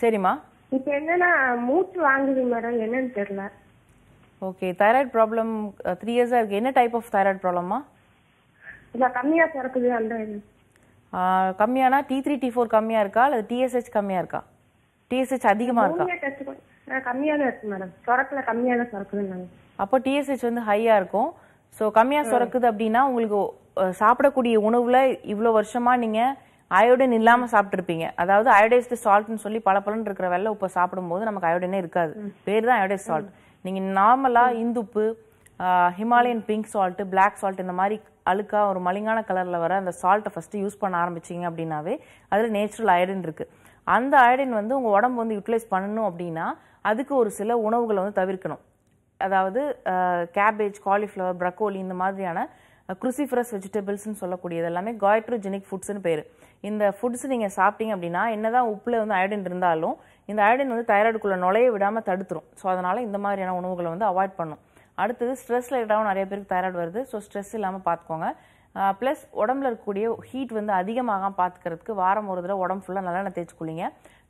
C: சரிம்மா இப்போ என்னன்னா மூச்சு வாங்குது மேடம் என்னன்னு தெரியல
B: ஓகே தைராய்டு ப்ராப்ளம் த்ரீ இயர்ஸாக இருக்குது என்ன டைப் ஆஃப் தைராய்டு ப்ராப்ளம்மா
C: இல்லை கம்மியாக பிறக்குது அந்த
B: கம்மியானா டி த்ரீ டி ஃபோர் கம்மியாக இருக்கா அல்லது டிஎஸ்ஹெச் கம்மியாக இருக்கா டிஎஸ்ஹெச் அதிகமாக
C: இருக்கா கம்மியாக தான் இருக்கு மேடம் சுரக்கில் கம்மியாக தான் சுரக்குது மேடம்
B: அப்போ டிஎஸ்ஹெச் வந்து ஹையாக இருக்கும் ஸோ கம்மியாக சுரக்குது அப்படின்னா உங்களுக்கு சாப்பிடக்கூடிய உணவில் இவ்வளோ வருஷமாக நீங்கள் அயோடின் இல்லாமல் சாப்பிட்ருப்பீங்க அதாவது அயோடைஸ்டு சால்ட்னு சொல்லி பல பலன் இருக்கிற வெள்ளை உப்பை சாப்பிடும்போது நமக்கு அயோடினே இருக்காது பேர் தான் அயோடைஸ் சால்ட் நீங்கள் நார்மலாக இந்துப்பு Himalayan pink salt black salt இந்த மாதிரி அழுக்கா ஒரு மலிங்கான கலரில் வர அந்த சால்ட்டை ஃபஸ்ட்டு யூஸ் பண்ண ஆரம்பிச்சிங்க அப்படின்னாவே அதுல நேச்சுரல் அயோடின் இருக்குது அந்த அயோடின் வந்து உங்கள் உடம்பு வந்து யூட்டிலைஸ் பண்ணணும் அப்படின்னா அதுக்கு ஒரு சில உணவுகளை வந்து தவிர்க்கணும் அதாவது கேபேஜ் காலிஃப்ளவர் ப்ரக்கோலி இந்த மாதிரியான குருசிஃபரஸ் வெஜிடபிள்ஸ்னு சொல்லக்கூடியது எல்லாமே காய்ட்ரோஜெனிக் ஃபுட்ஸ்னு பேர் இந்த ஃபுட்ஸ் நீங்கள் சாப்பிட்டீங்க அப்படின்னா என்னதான் உப்பில் வந்து அயோடின் இருந்தாலும் இந்த அயோடின் வந்து தைராய்டுக்குள்ளே நுழைய விடாமல் தடுத்துரும் ஸோ அதனால் இந்த மாதிரியான உணவுகளை வந்து அவாய்ட் பண்ணும் அடுத்தது ஸ்ட்ரெஸ் லைட்டாகவும் நிறைய பேருக்கு தைராய்டு வருது ஸோ ஸ்ட்ரெஸ் இல்லாமல் பார்த்துக்கோங்க ப்ளஸ் உடம்புல இருக்கக்கூடிய ஹீட் வந்து அதிகமாக பார்த்துக்கிறதுக்கு வாரம் ஒரு தடவை உடம்பு ஃபுல்லாக நல்லா தேய்ச்சி குளிங்க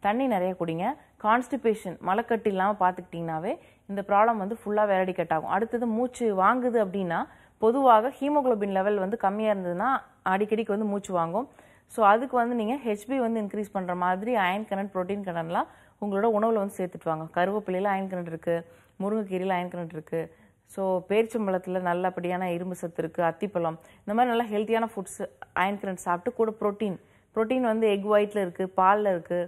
B: தண்ணி நிறைய குடிங்க கான்ஸ்டிபேஷன் மலக்கட்டு இல்லாமல் பார்த்துக்கிட்டிங்கனாவே இந்த ப்ராப்ளம் வந்து ஃபுல்லாக கட் ஆகும் அடுத்தது மூச்சு வாங்குது அப்படின்னா பொதுவாக ஹீமோக்ளோபின் லெவல் வந்து கம்மியாக இருந்ததுன்னா அடிக்கடிக்கு வந்து மூச்சு வாங்கும் ஸோ அதுக்கு வந்து நீங்கள் ஹெச்பி வந்து இன்க்ரீஸ் பண்ணுற மாதிரி அயன் கனட் ப்ரோட்டீன் கனட்லாம் உங்களோட உணவில் வந்து சேர்த்துட்டு வாங்க கருவேப்பிலையில் அயன் கனட் இருக்குது முருங்கைக்கீரையில் அயன் கனட் இருக்குது ஸோ பேரிச்சம்பழத்தில் நல்லபடியான இரும்பு சத்து இருக்குது அத்திப்பழம் இந்த மாதிரி நல்லா ஹெல்த்தியான ஃபுட்ஸ் அயன் கனட் சாப்பிட்டு கூட ப்ரோட்டீன் ப்ரோட்டீன் வந்து எக் ஒயிட்டில் இருக்குது பாலில் இருக்குது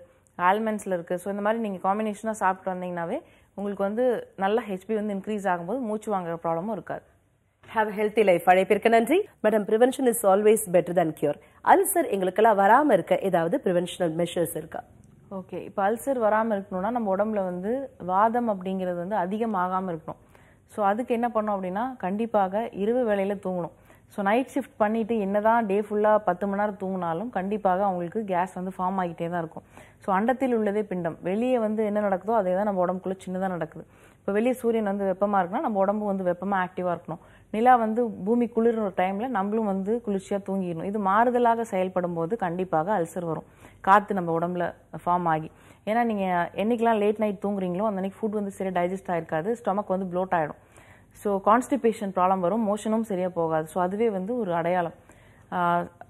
B: ஆல்மண்ட்ஸில் இருக்குது ஸோ இந்த மாதிரி நீங்கள் காம்பினேஷனாக சாப்பிட்டு வந்தீங்கன்னாவே உங்களுக்கு வந்து நல்ல ஹெச்பி வந்து இன்க்ரீஸ் ஆகும்போது மூச்சு வாங்குற ப்ராப்ளமும் இருக்காது
A: ஹாவ் ஹெல்த்தி லைஃப் அழைப்பிற்கு நன்றி madam prevention is always better than cure ulcer எங்களுக்கெல்லாம் வராமல் இருக்க ஏதாவது ப்ரிவென்ஷனல் மெஷர்ஸ் இருக்கா
B: ஓகே இப்போ அல்சர் வராமல் இருக்கணும்னா நம்ம உடம்புல வந்து வாதம் அப்படிங்கிறது வந்து அதிகமாகாமல் இருக்கணும் ஸோ அதுக்கு என்ன பண்ணோம் அப்படின்னா கண்டிப்பாக இரவு வேலையில் தூங்கணும் ஸோ நைட் ஷிஃப்ட் பண்ணிவிட்டு என்ன தான் டே ஃபுல்லாக பத்து மணி நேரம் தூங்கினாலும் கண்டிப்பாக அவங்களுக்கு கேஸ் வந்து ஃபார்ம் ஆகிட்டே தான் இருக்கும் ஸோ அண்டத்தில் உள்ளதே பிண்டம் வெளியே வந்து என்ன நடக்குதோ அதே தான் நம்ம உடம்புக்குள்ளே சின்னதாக நடக்குது இப்போ வெளியே சூரியன் வந்து வெப்பமாக இருக்குன்னா நம்ம உடம்பு வந்து வெப்பமாக ஆக்டிவாக இருக்கணும் நிலா வந்து பூமி குளிர்ற டைமில் நம்மளும் வந்து குளிர்ச்சியாக தூங்கிடணும் இது மாறுதலாக செயல்படும் போது கண்டிப்பாக அல்சர் வரும் காற்று நம்ம உடம்புல ஃபார்ம் ஆகி ஏன்னா நீங்கள் என்றைக்கெலாம் லேட் நைட் தூங்குறீங்களோ அந்த அன்றைக்கி ஃபுட் வந்து சரி டைஜஸ்ட் ஆகிருக்காது ஸ்டொமக் வந்து ப்ளோட் ஆகிடும் ஸோ கான்ஸ்டிபேஷன் ப்ராப்ளம் வரும் மோஷனும் சரியாக போகாது ஸோ அதுவே வந்து ஒரு அடையாளம்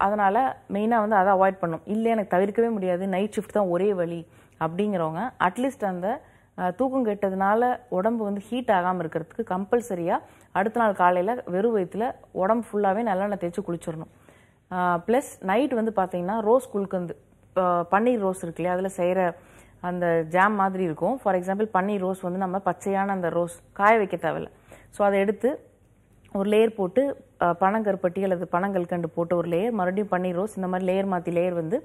B: அதனால் மெயினாக வந்து அதை அவாய்ட் பண்ணும் இல்லை எனக்கு தவிர்க்கவே முடியாது நைட் ஷிஃப்ட் தான் ஒரே வழி அப்படிங்கிறவங்க அட்லீஸ்ட் அந்த தூக்கம் கெட்டதுனால உடம்பு வந்து ஹீட் ஆகாமல் இருக்கிறதுக்கு கம்பல்சரியாக அடுத்த நாள் காலையில் வெறும் வயிற்றுல உடம்பு ஃபுல்லாகவே நல்லெண்ணெய் தேய்ச்சி குளிச்சிடணும் ப்ளஸ் நைட் வந்து பார்த்தீங்கன்னா ரோஸ் குழுக்கந்து பன்னீர் ரோஸ் இருக்கு இல்லையா அதில் செய்கிற அந்த ஜாம் மாதிரி இருக்கும் ஃபார் எக்ஸாம்பிள் பன்னீர் ரோஸ் வந்து நம்ம பச்சையான அந்த ரோஸ் காய வைக்க தேவையில்லை ஸோ அதை எடுத்து ஒரு லேயர் போட்டு பனங்கருப்பட்டி அல்லது பனங்கள் கண்டு போட்டு ஒரு லேயர் மறுபடியும் பன்னீர் ரோஸ் இந்த மாதிரி லேயர் மாற்றி லேயர் வந்து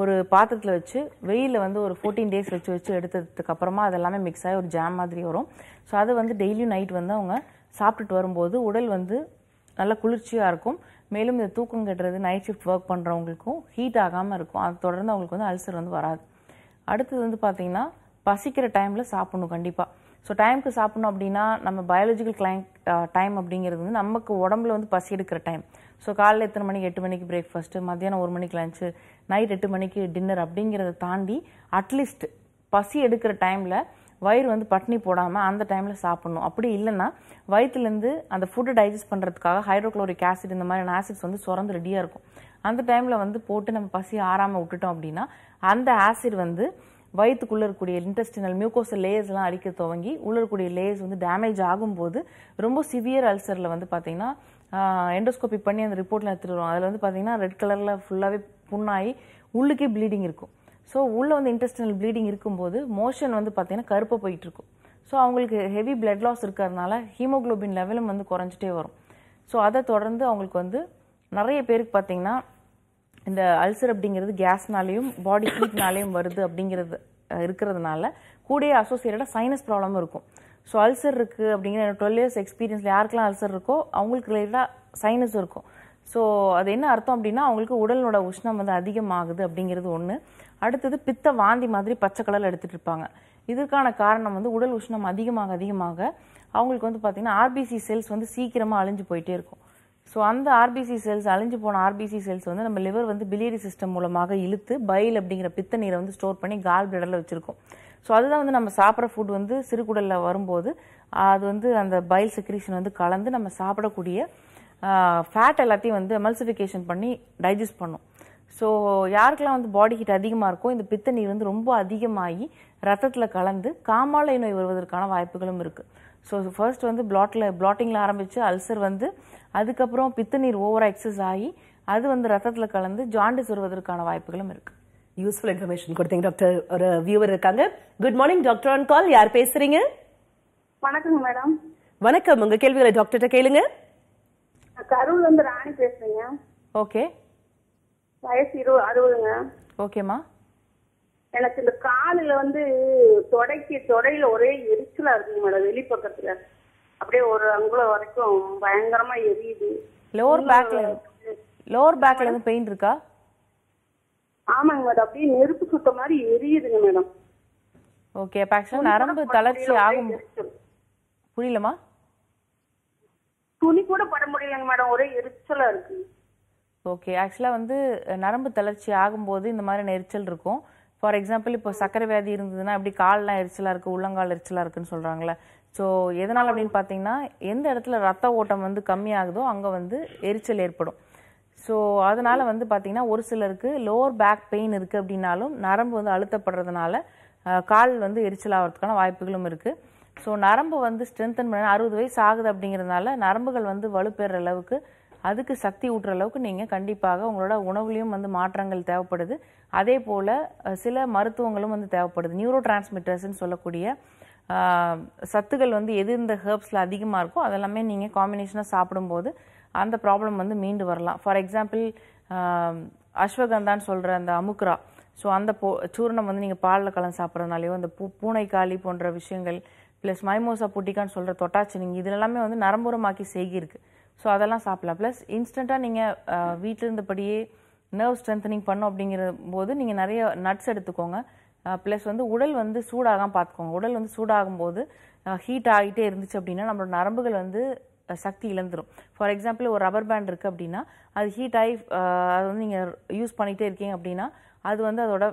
B: ஒரு பாத்திரத்தில் வச்சு வெயிலில் வந்து ஒரு ஃபோர்டீன் டேஸ் வச்சு வச்சு எடுத்ததுக்கு அப்புறமா அதெல்லாமே மிக்ஸ் ஆகி ஒரு ஜாம் மாதிரி வரும் ஸோ அது வந்து டெய்லியும் நைட் வந்து அவங்க சாப்பிட்டுட்டு வரும்போது உடல் வந்து நல்லா குளிர்ச்சியாக இருக்கும் மேலும் இந்த தூக்கம் கட்டுறது நைட் ஷிஃப்ட் ஒர்க் பண்ணுறவங்களுக்கும் ஹீட் ஆகாமல் இருக்கும் அது தொடர்ந்து அவங்களுக்கு வந்து அல்சர் வந்து வராது அடுத்தது வந்து பார்த்திங்கன்னா பசிக்கிற டைமில் சாப்பிடணும் கண்டிப்பாக ஸோ டைமுக்கு சாப்பிட்ணும் அப்படின்னா நம்ம பயாலஜிக்கல் கிளைங் டைம் அப்படிங்கிறது வந்து நமக்கு உடம்புல வந்து பசி எடுக்கிற டைம் ஸோ காலையில் எத்தனை மணிக்கு எட்டு மணிக்கு பிரேக்ஃபாஸ்ட்டு மத்தியானம் ஒரு மணிக்கு லஞ்சு நைட் எட்டு மணிக்கு டின்னர் அப்படிங்கிறத தாண்டி அட்லீஸ்ட் பசி எடுக்கிற டைமில் வயிறு வந்து பட்னி போடாமல் அந்த டைமில் சாப்பிட்ணும் அப்படி இல்லைன்னா வயிற்றுலேருந்து அந்த ஃபுட்டை டைஜஸ்ட் பண்ணுறதுக்காக ஹைட்ரோக்ளோரிக் ஆசிட் இந்த மாதிரியான ஆசிட்ஸ் வந்து சுரந்து ரெடியாக இருக்கும் அந்த டைமில் வந்து போட்டு நம்ம பசி ஆறாமல் விட்டுட்டோம் அப்படின்னா அந்த ஆசிட் வந்து வயிற்றுக்குள்ளே இருக்கக்கூடிய இன்டெஸ்டினல் மியூக்கோசல் லேயர்ஸ்லாம் அடிக்க துவங்கி உள்ள இருக்கக்கூடிய லேயர்ஸ் வந்து டேமேஜ் ஆகும்போது ரொம்ப சிவியர் அல்சரில் வந்து பார்த்திங்கன்னா எண்டோஸ்கோபி பண்ணி அந்த ரிப்போர்ட்லாம் எடுத்துகிட்டு வருவோம் அதில் வந்து பார்த்திங்கன்னா ரெட் கலரில் ஃபுல்லாகவே புண்ணாகி உள்ளுக்கே ப்ளீடிங் இருக்கும் ஸோ உள்ளே வந்து இன்டெஸ்டினல் ப்ளீடிங் இருக்கும்போது மோஷன் வந்து பார்த்திங்கன்னா கருப்பாக போயிட்டு இருக்கும் ஸோ அவங்களுக்கு ஹெவி பிளட் லாஸ் இருக்கிறதுனால ஹீமோக்ளோபின் லெவலும் வந்து குறைஞ்சிட்டே வரும் ஸோ அதை தொடர்ந்து அவங்களுக்கு வந்து நிறைய பேருக்கு பார்த்தீங்கன்னா இந்த அல்சர் அப்படிங்கிறது கேஸ்னாலையும் பாடி ஹீட்னாலையும் வருது அப்படிங்கிறது இருக்கிறதுனால கூடயே அசோசியேட்டடாக சைனஸ் ப்ராப்ளமும் இருக்கும் ஸோ அல்சர் இருக்குது அப்படிங்கிற டுவெல் இயர்ஸ் எக்ஸ்பீரியன்ஸில் யாருக்கெல்லாம் அல்சர் இருக்கோ அவங்களுக்கு ரிலேட்டடாக சைனஸ் இருக்கும் ஸோ அது என்ன அர்த்தம் அப்படின்னா அவங்களுக்கு உடலோட உஷ்ணம் வந்து அதிகமாகுது அப்படிங்கிறது ஒன்று அடுத்தது பித்த வாந்தி மாதிரி பச்சை கலரில் எடுத்துகிட்டு இருப்பாங்க இதற்கான காரணம் வந்து உடல் உஷ்ணம் அதிகமாக அதிகமாக அவங்களுக்கு வந்து பார்த்திங்கன்னா ஆர்பிசி செல்ஸ் வந்து சீக்கிரமாக அழிஞ்சு போயிட்டே இருக்கும் ஸோ அந்த ஆர்பிசி செல்ஸ் அழிஞ்சு போன ஆர்பிசி செல்ஸ் வந்து நம்ம லிவர் வந்து பிலியரி சிஸ்டம் மூலமாக இழுத்து பயில் அப்படிங்கிற பித்த நீரை வந்து ஸ்டோர் பண்ணி கால் பிளடரில் வச்சுருக்கோம் ஸோ அதுதான் வந்து நம்ம சாப்பிட்ற ஃபுட் வந்து சிறுகுடலில் வரும்போது அது வந்து அந்த பயில் செக்ரீஷன் வந்து கலந்து நம்ம சாப்பிடக்கூடிய ஃபேட் எல்லாத்தையும் வந்து எமல்சிஃபிகேஷன் பண்ணி டைஜஸ்ட் பண்ணும் ஸோ யாருக்கெல்லாம் வந்து பாடி ஹீட் அதிகமாக இருக்கோ இந்த பித்த நீர் வந்து ரொம்ப அதிகமாகி ரத்தத்தில் கலந்து காமாலை நோய் வருவதற்கான வாய்ப்புகளும் இருக்குது ஸோ ஃபர்ஸ்ட் வந்து பிளாட்டில் பிளாட்டிங்கில் ஆரம்பித்து அல்சர் வந்து அதுக்கப்புறம் பித்து நீர் ஓவராக எக்ஸஸ் ஆகி அது வந்து ரத்தத்தில் கலந்து ஜாண்டிஸ் வருவதற்கான வாய்ப்புகளும் இருக்குது
A: யூஸ்ஃபுல் இன்ஃபர்மேஷன் கொடுத்தீங்க டாக்டர் ஒரு வியூவர் இருக்காங்க good morning doctor on call யார் பேசுறீங்க
C: வணக்கம் மேடம்
A: வணக்கம் உங்க கேள்விகளை டாக்டர்கிட்ட கேளுங்க
C: கரூர்ல இருந்து ராணி பேசுறீங்க ஓகே வயசு இருபது அறுபதுங்க ஓகேம்மா எனக்கு இந்த காலில் வந்து தொடக்கி தொடையில ஒரே எரிச்சலா இருக்குங்க மேடம் வெளிப்பக்கத்துல அப்படியே ஒரு அங்குல வரைக்கும் பயங்கரமா எரியுது லோவர் பேக்ல லோவர் பேக்ல இருந்து பெயின் இருக்கா ஆமாங்க மேடம் அப்படியே நெருப்பு சுத்த மாதிரி எரியுதுங்க மேடம்
B: ஓகே அப்ப நரம்பு தளர்ச்சி ஆகும்
C: புரியலமா துணி கூட பட முடியலங்க மேடம் ஒரே எரிச்சலா இருக்கு
B: ஓகே ஆக்சுவலாக வந்து நரம்பு தளர்ச்சி ஆகும்போது இந்த மாதிரி நெரிச்சல் இருக்கும் ஃபார் எக்ஸாம்பிள் இப்போ சக்கரை வியாதி இருந்ததுன்னா அப்படி கால்லாம் எரிச்சலாக இருக்குது உள்ளங்கால் எரிச்சலாக இருக்குன்னு சொல்கிறாங்களே ஸோ எதனால் அப்படின்னு பார்த்தீங்கன்னா எந்த இடத்துல ரத்த ஓட்டம் வந்து கம்மியாகுதோ அங்கே வந்து எரிச்சல் ஏற்படும் ஸோ அதனால் வந்து பார்த்திங்கன்னா ஒரு சிலருக்கு லோவர் பேக் பெயின் இருக்குது அப்படின்னாலும் நரம்பு வந்து அழுத்தப்படுறதுனால கால் வந்து எரிச்சல் ஆகிறதுக்கான வாய்ப்புகளும் இருக்குது ஸோ நரம்பு வந்து ஸ்ட்ரென்தன் பண்ண அறுபது வயசு ஆகுது அப்படிங்கிறதுனால நரம்புகள் வந்து வலுப்பெற அளவுக்கு அதுக்கு சக்தி ஊட்டுற அளவுக்கு நீங்கள் கண்டிப்பாக உங்களோட உணவுலையும் வந்து மாற்றங்கள் தேவைப்படுது அதே போல் சில மருத்துவங்களும் வந்து தேவைப்படுது நியூரோ டிரான்ஸ்மிட்டர்ஸ்ன்னு சொல்லக்கூடிய சத்துக்கள் வந்து எது இந்த ஹேர்ப்ஸில் அதிகமாக இருக்கோ அதெல்லாமே நீங்கள் காம்பினேஷனாக சாப்பிடும்போது அந்த ப்ராப்ளம் வந்து மீண்டு வரலாம் ஃபார் எக்ஸாம்பிள் அஸ்வகந்தான்னு சொல்கிற அந்த அமுக்ரா ஸோ அந்த போ சூர்ணம் வந்து நீங்கள் பாலில் கலந்து சாப்பிட்றதுனாலையோ அந்த பூ பூனைக்காளி போன்ற விஷயங்கள் ப்ளஸ் மைமோசா புட்டிக்கான்னு சொல்கிற தொட்டாச்சினிங் இதெல்லாமே எல்லாமே வந்து நரம்புறமாக்கி செய்கிருக்கு ஸோ அதெல்லாம் சாப்பிடலாம் ப்ளஸ் இன்ஸ்டண்ட்டாக நீங்கள் வீட்டில் இருந்தபடியே நர்வ் ஸ்ட்ரென்தனிங் பண்ணும் அப்படிங்கிற போது நீங்கள் நிறைய நட்ஸ் எடுத்துக்கோங்க ப்ளஸ் வந்து உடல் வந்து சூடாகாமல் பார்த்துக்கோங்க உடல் வந்து சூடாகும் போது ஹீட் ஆகிட்டே இருந்துச்சு அப்படின்னா நம்மளோட நரம்புகள் வந்து சக்தி இழந்துடும் ஃபார் எக்ஸாம்பிள் ஒரு ரப்பர் பேண்ட் இருக்குது அப்படின்னா அது ஹீட் ஆகி அது வந்து நீங்கள் யூஸ் பண்ணிகிட்டே இருக்கீங்க அப்படின்னா அது வந்து அதோட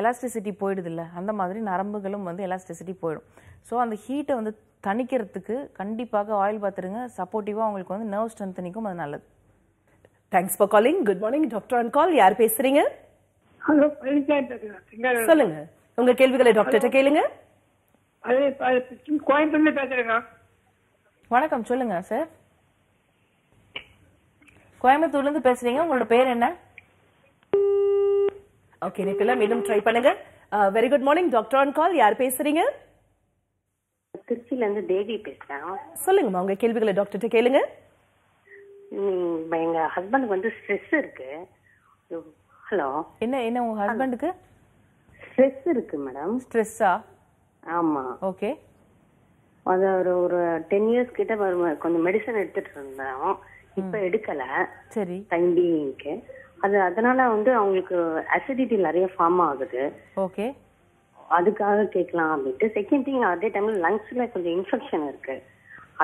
B: எலாஸ்டிசிட்டி போயிடுது இல்லை அந்த மாதிரி நரம்புகளும் வந்து எலாஸ்டிசிட்டி போயிடும் ஸோ அந்த ஹீட்டை வந்து தணிக்கிறதுக்கு கண்டிப்பாக ஆயில் பார்த்துருங்க சப்போர்ட்டிவாக உங்களுக்கு வந்து நர்வ்
A: ஸ்ட்ரென்த்னிக்கும் அது நல்லது thanks for calling good morning doctor on call யார் பேசுகிறீங்க சொல்லுங்க உங்க கேள்விகளை டாக்டர்கிட்ட கேளுங்க
C: கோயம்புத்தூர்ல பேசுறேங்க
B: வணக்கம் சொல்லுங்க சார்
A: கோயம்புத்தூர்ல இருந்து பேசுறீங்க உங்களோட பேர் என்ன ஓகே நிப்பில மீண்டும் ட்ரை பண்ணுங்க very good morning doctor on call யார் பேசுறீங்க திருச்சியில இருந்து தேவி பேசுறேன் சொல்லுங்கம்மா உங்க கேள்விகளை டாக்டர்கிட்ட கேளுங்க
C: எங்க ஹஸ்பண்ட் வந்து ஸ்ட்ரெஸ் இருக்கு ஹலோ என்ன என்ன உங்க ஹஸ்பண்டுக்கு ஸ்ட்ரெஸ் இருக்கு மேடம் ஸ்ட்ரெஸ்ஸா ஆமா ஓகே அது ஒரு ஒரு டென் இயர்ஸ் கிட்ட கொஞ்சம் மெடிசன் எடுத்துட்டு இருந்தோம் இப்ப எடுக்கல சரி டைம் பீயிங்க்கு அது அதனால வந்து அவங்களுக்கு அசிடிட்டி நிறைய ஃபார்ம் ஆகுது ஓகே அதுக்காக கேட்கலாம் அப்படின்ட்டு செகண்ட் திங் அதே டைம்ல லங்ஸ்ல கொஞ்சம் இன்ஃபெக்ஷன் இருக்கு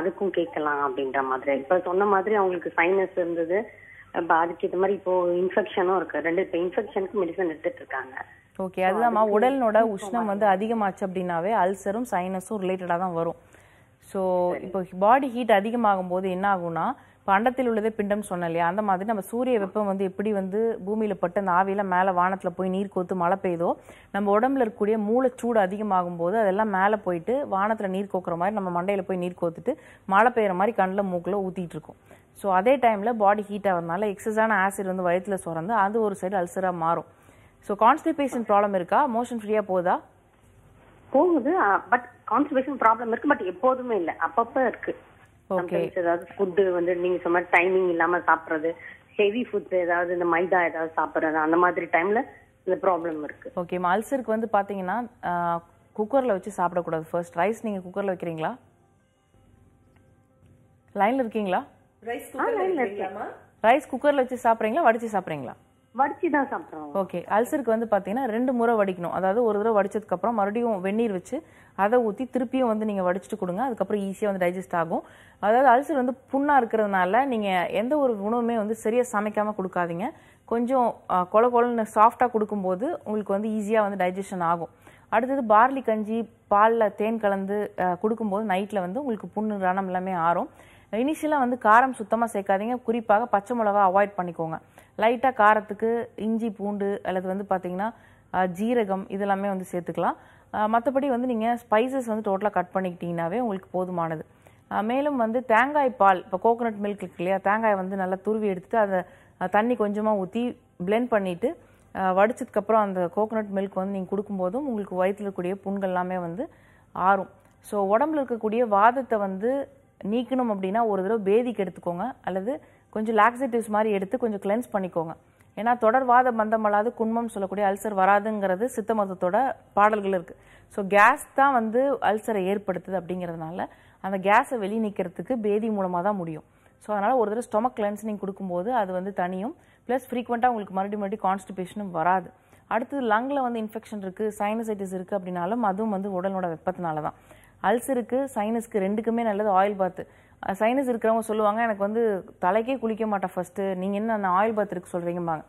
C: அதுக்கும் கேட்கலாம் அப்படின்ற மாதிரி இப்ப சொன்ன மாதிரி அவங்களுக்கு சைனஸ் இருந்தது பாதிக்கு இது மாதிரி இப்போ இன்ஃபெக்ஷனும் இருக்கு ரெண்டு இப்போ இன்ஃபெக்ஷனுக்கு மெடிசன் எடுத்துட்டு இருக்காங்க
B: ஓகே அதுதான் உடலோட உஷ்ணம் வந்து அதிகமாச்சு அப்படின்னாவே அல்சரும் சைனஸும் ரிலேட்டடாக தான் வரும் ஸோ இப்போ பாடி ஹீட் அதிகமாகும் போது என்ன ஆகும்னா இப்போ அண்டத்தில் உள்ளதே பிண்டம் சொன்னோம் இல்லையா அந்த மாதிரி நம்ம சூரிய வெப்பம் வந்து எப்படி வந்து பூமியில் பட்டு அந்த ஆவியில் மேலே வானத்தில் போய் நீர் கோத்து மழை பெய்தோ நம்ம உடம்புல இருக்கக்கூடிய மூளைச்சூடு அதிகமாகும் போது அதெல்லாம் மேலே போயிட்டு வானத்தில் நீர் கோக்குற மாதிரி நம்ம மண்டையில் போய் நீர் கோத்துட்டு மழை பெய்கிற மாதிரி கண்ணில் மூக்கில் ஊற்றிட்டு இருக்கும் ஸோ அதே டைமில் பாடி ஹீட் ஆகிறதுனால எக்ஸஸான ஆசிட் வந்து வயிற்றில் சுரந்து அது ஒரு சைடு அல்சராக மாறும் ஸோ கான்ஸ்டிபேஷன் ப்ராப்ளம் இருக்கா மோஷன் ஃப்ரீயாக போகுதா போகுது பட்
C: கான்ஸ்டிபேஷன் ப்ராப்ளம் இருக்கு பட் எப்போதுமே இல்லை அப்பப்போ இருக்கு ஓகே ஏதாவது ஃபுட்டு வந்து நீங்க சொன்ன டைமிங் இல்லாம சாப்பிட்றது ஹெவி ஃபுட்ஸ் ஏதாவது இந்த மைதா ஏதாவது சாப்பிட்றது அந்த மாதிரி டைம்ல இந்த ப்ராப்ளம் இருக்கு
B: ஓகே அல்சருக்கு வந்து பாத்தீங்கன்னா குக்கர்ல வச்சு சாப்பிடக்கூடாது ஃபர்ஸ்ட் ரைஸ் நீங்க குக்கர்ல வைக்கிறீங்களா லைன்ல இருக்கீங்களா
C: ரைஸ் குக்கர்ல
B: ரைஸ் குக்கர்ல வச்சு சாப்பிட்றீங்களா வடிச்சு சாப்பிட்றீங்களா
C: வடிச்சு தான் சாப்பிட்றோம்
B: ஓகே அல்சருக்கு வந்து பார்த்தீங்கன்னா ரெண்டு முறை வடிக்கணும் அதாவது ஒரு தடவை வடிச்சதுக்கப்புறம் மறுபடியும் வெந்நீர் வச்சு அதை ஊற்றி திருப்பியும் வந்து நீங்கள் வடிச்சிட்டு கொடுங்க அதுக்கப்புறம் ஈஸியாக வந்து டைஜஸ்ட் ஆகும் அதாவது அல்சர் வந்து புண்ணாக இருக்கிறதுனால நீங்கள் எந்த ஒரு உணவுமே வந்து சரியாக சமைக்காமல் கொடுக்காதீங்க கொஞ்சம் கொல கொலன்னு சாஃப்டாக கொடுக்கும்போது உங்களுக்கு வந்து ஈஸியாக வந்து டைஜஷன் ஆகும் அடுத்தது பார்லி கஞ்சி பாலில் தேன் கலந்து கொடுக்கும்போது நைட்டில் வந்து உங்களுக்கு புண்ணு ரணம் எல்லாமே ஆறும் இனிஷியலாக வந்து காரம் சுத்தமாக சேர்க்காதீங்க குறிப்பாக பச்சை மிளகா அவாய்ட் பண்ணிக்கோங்க லைட்டாக காரத்துக்கு இஞ்சி பூண்டு அல்லது வந்து பார்த்தீங்கன்னா ஜீரகம் இதெல்லாமே வந்து சேர்த்துக்கலாம் மற்றபடி வந்து நீங்கள் ஸ்பைசஸ் வந்து டோட்டலாக கட் பண்ணிக்கிட்டிங்கனாவே உங்களுக்கு போதுமானது மேலும் வந்து தேங்காய் பால் இப்போ கோகோனட் மில்க் இருக்கு இல்லையா தேங்காயை வந்து நல்லா துருவி எடுத்துட்டு அதை தண்ணி கொஞ்சமாக ஊற்றி பிளெண்ட் பண்ணிவிட்டு வடிச்சதுக்கப்புறம் அந்த கோகோனட் மில்க் வந்து நீங்கள் கொடுக்கும்போதும் உங்களுக்கு வயிற்றில் இருக்கக்கூடிய புண்கள் எல்லாமே வந்து ஆறும் ஸோ உடம்புல இருக்கக்கூடிய வாதத்தை வந்து நீக்கணும் அப்படின்னா ஒரு தடவை பேதிக்கு எடுத்துக்கோங்க அல்லது கொஞ்சம் லாக்ஸேட்டிவ்ஸ் மாதிரி எடுத்து கொஞ்சம் கிளென்ஸ் பண்ணிக்கோங்க ஏன்னா தொடர்வாத மந்தமல்லாது குன்மம் சொல்லக்கூடிய அல்சர் வராதுங்கிறது சித்த மதத்தோட பாடல்கள் இருக்குது ஸோ கேஸ் தான் வந்து அல்சரை ஏற்படுத்துது அப்படிங்கிறதுனால அந்த கேஸை வெளி நீக்கிறதுக்கு பேதி மூலமாக தான் முடியும் ஸோ அதனால் ஒரு தடவை ஸ்டொமக் கிளென்சிங் கொடுக்கும்போது அது வந்து தனியும் ப்ளஸ் ஃப்ரீக்வெண்ட்டாக உங்களுக்கு மறுபடியும் மறுபடியும் கான்ஸ்டிபேஷனும் வராது அடுத்தது லங்கில் வந்து இன்ஃபெக்ஷன் இருக்குது சைனசைட்டிஸ் இருக்குது அப்படின்னாலும் அதுவும் வந்து உடலோட வெப்பத்தினால தான் அல்சருக்கு சைனஸ்க்கு ரெண்டுக்குமே நல்லது ஆயில் பாத்து சைனஸ் இருக்கிறவங்க சொல்லுவாங்க எனக்கு வந்து தலைக்கே குளிக்க மாட்டேன் ஃபஸ்ட்டு நீங்கள் என்ன அந்த ஆயில் பாத் இருக்கு சொல்கிறீங்கம்பாங்க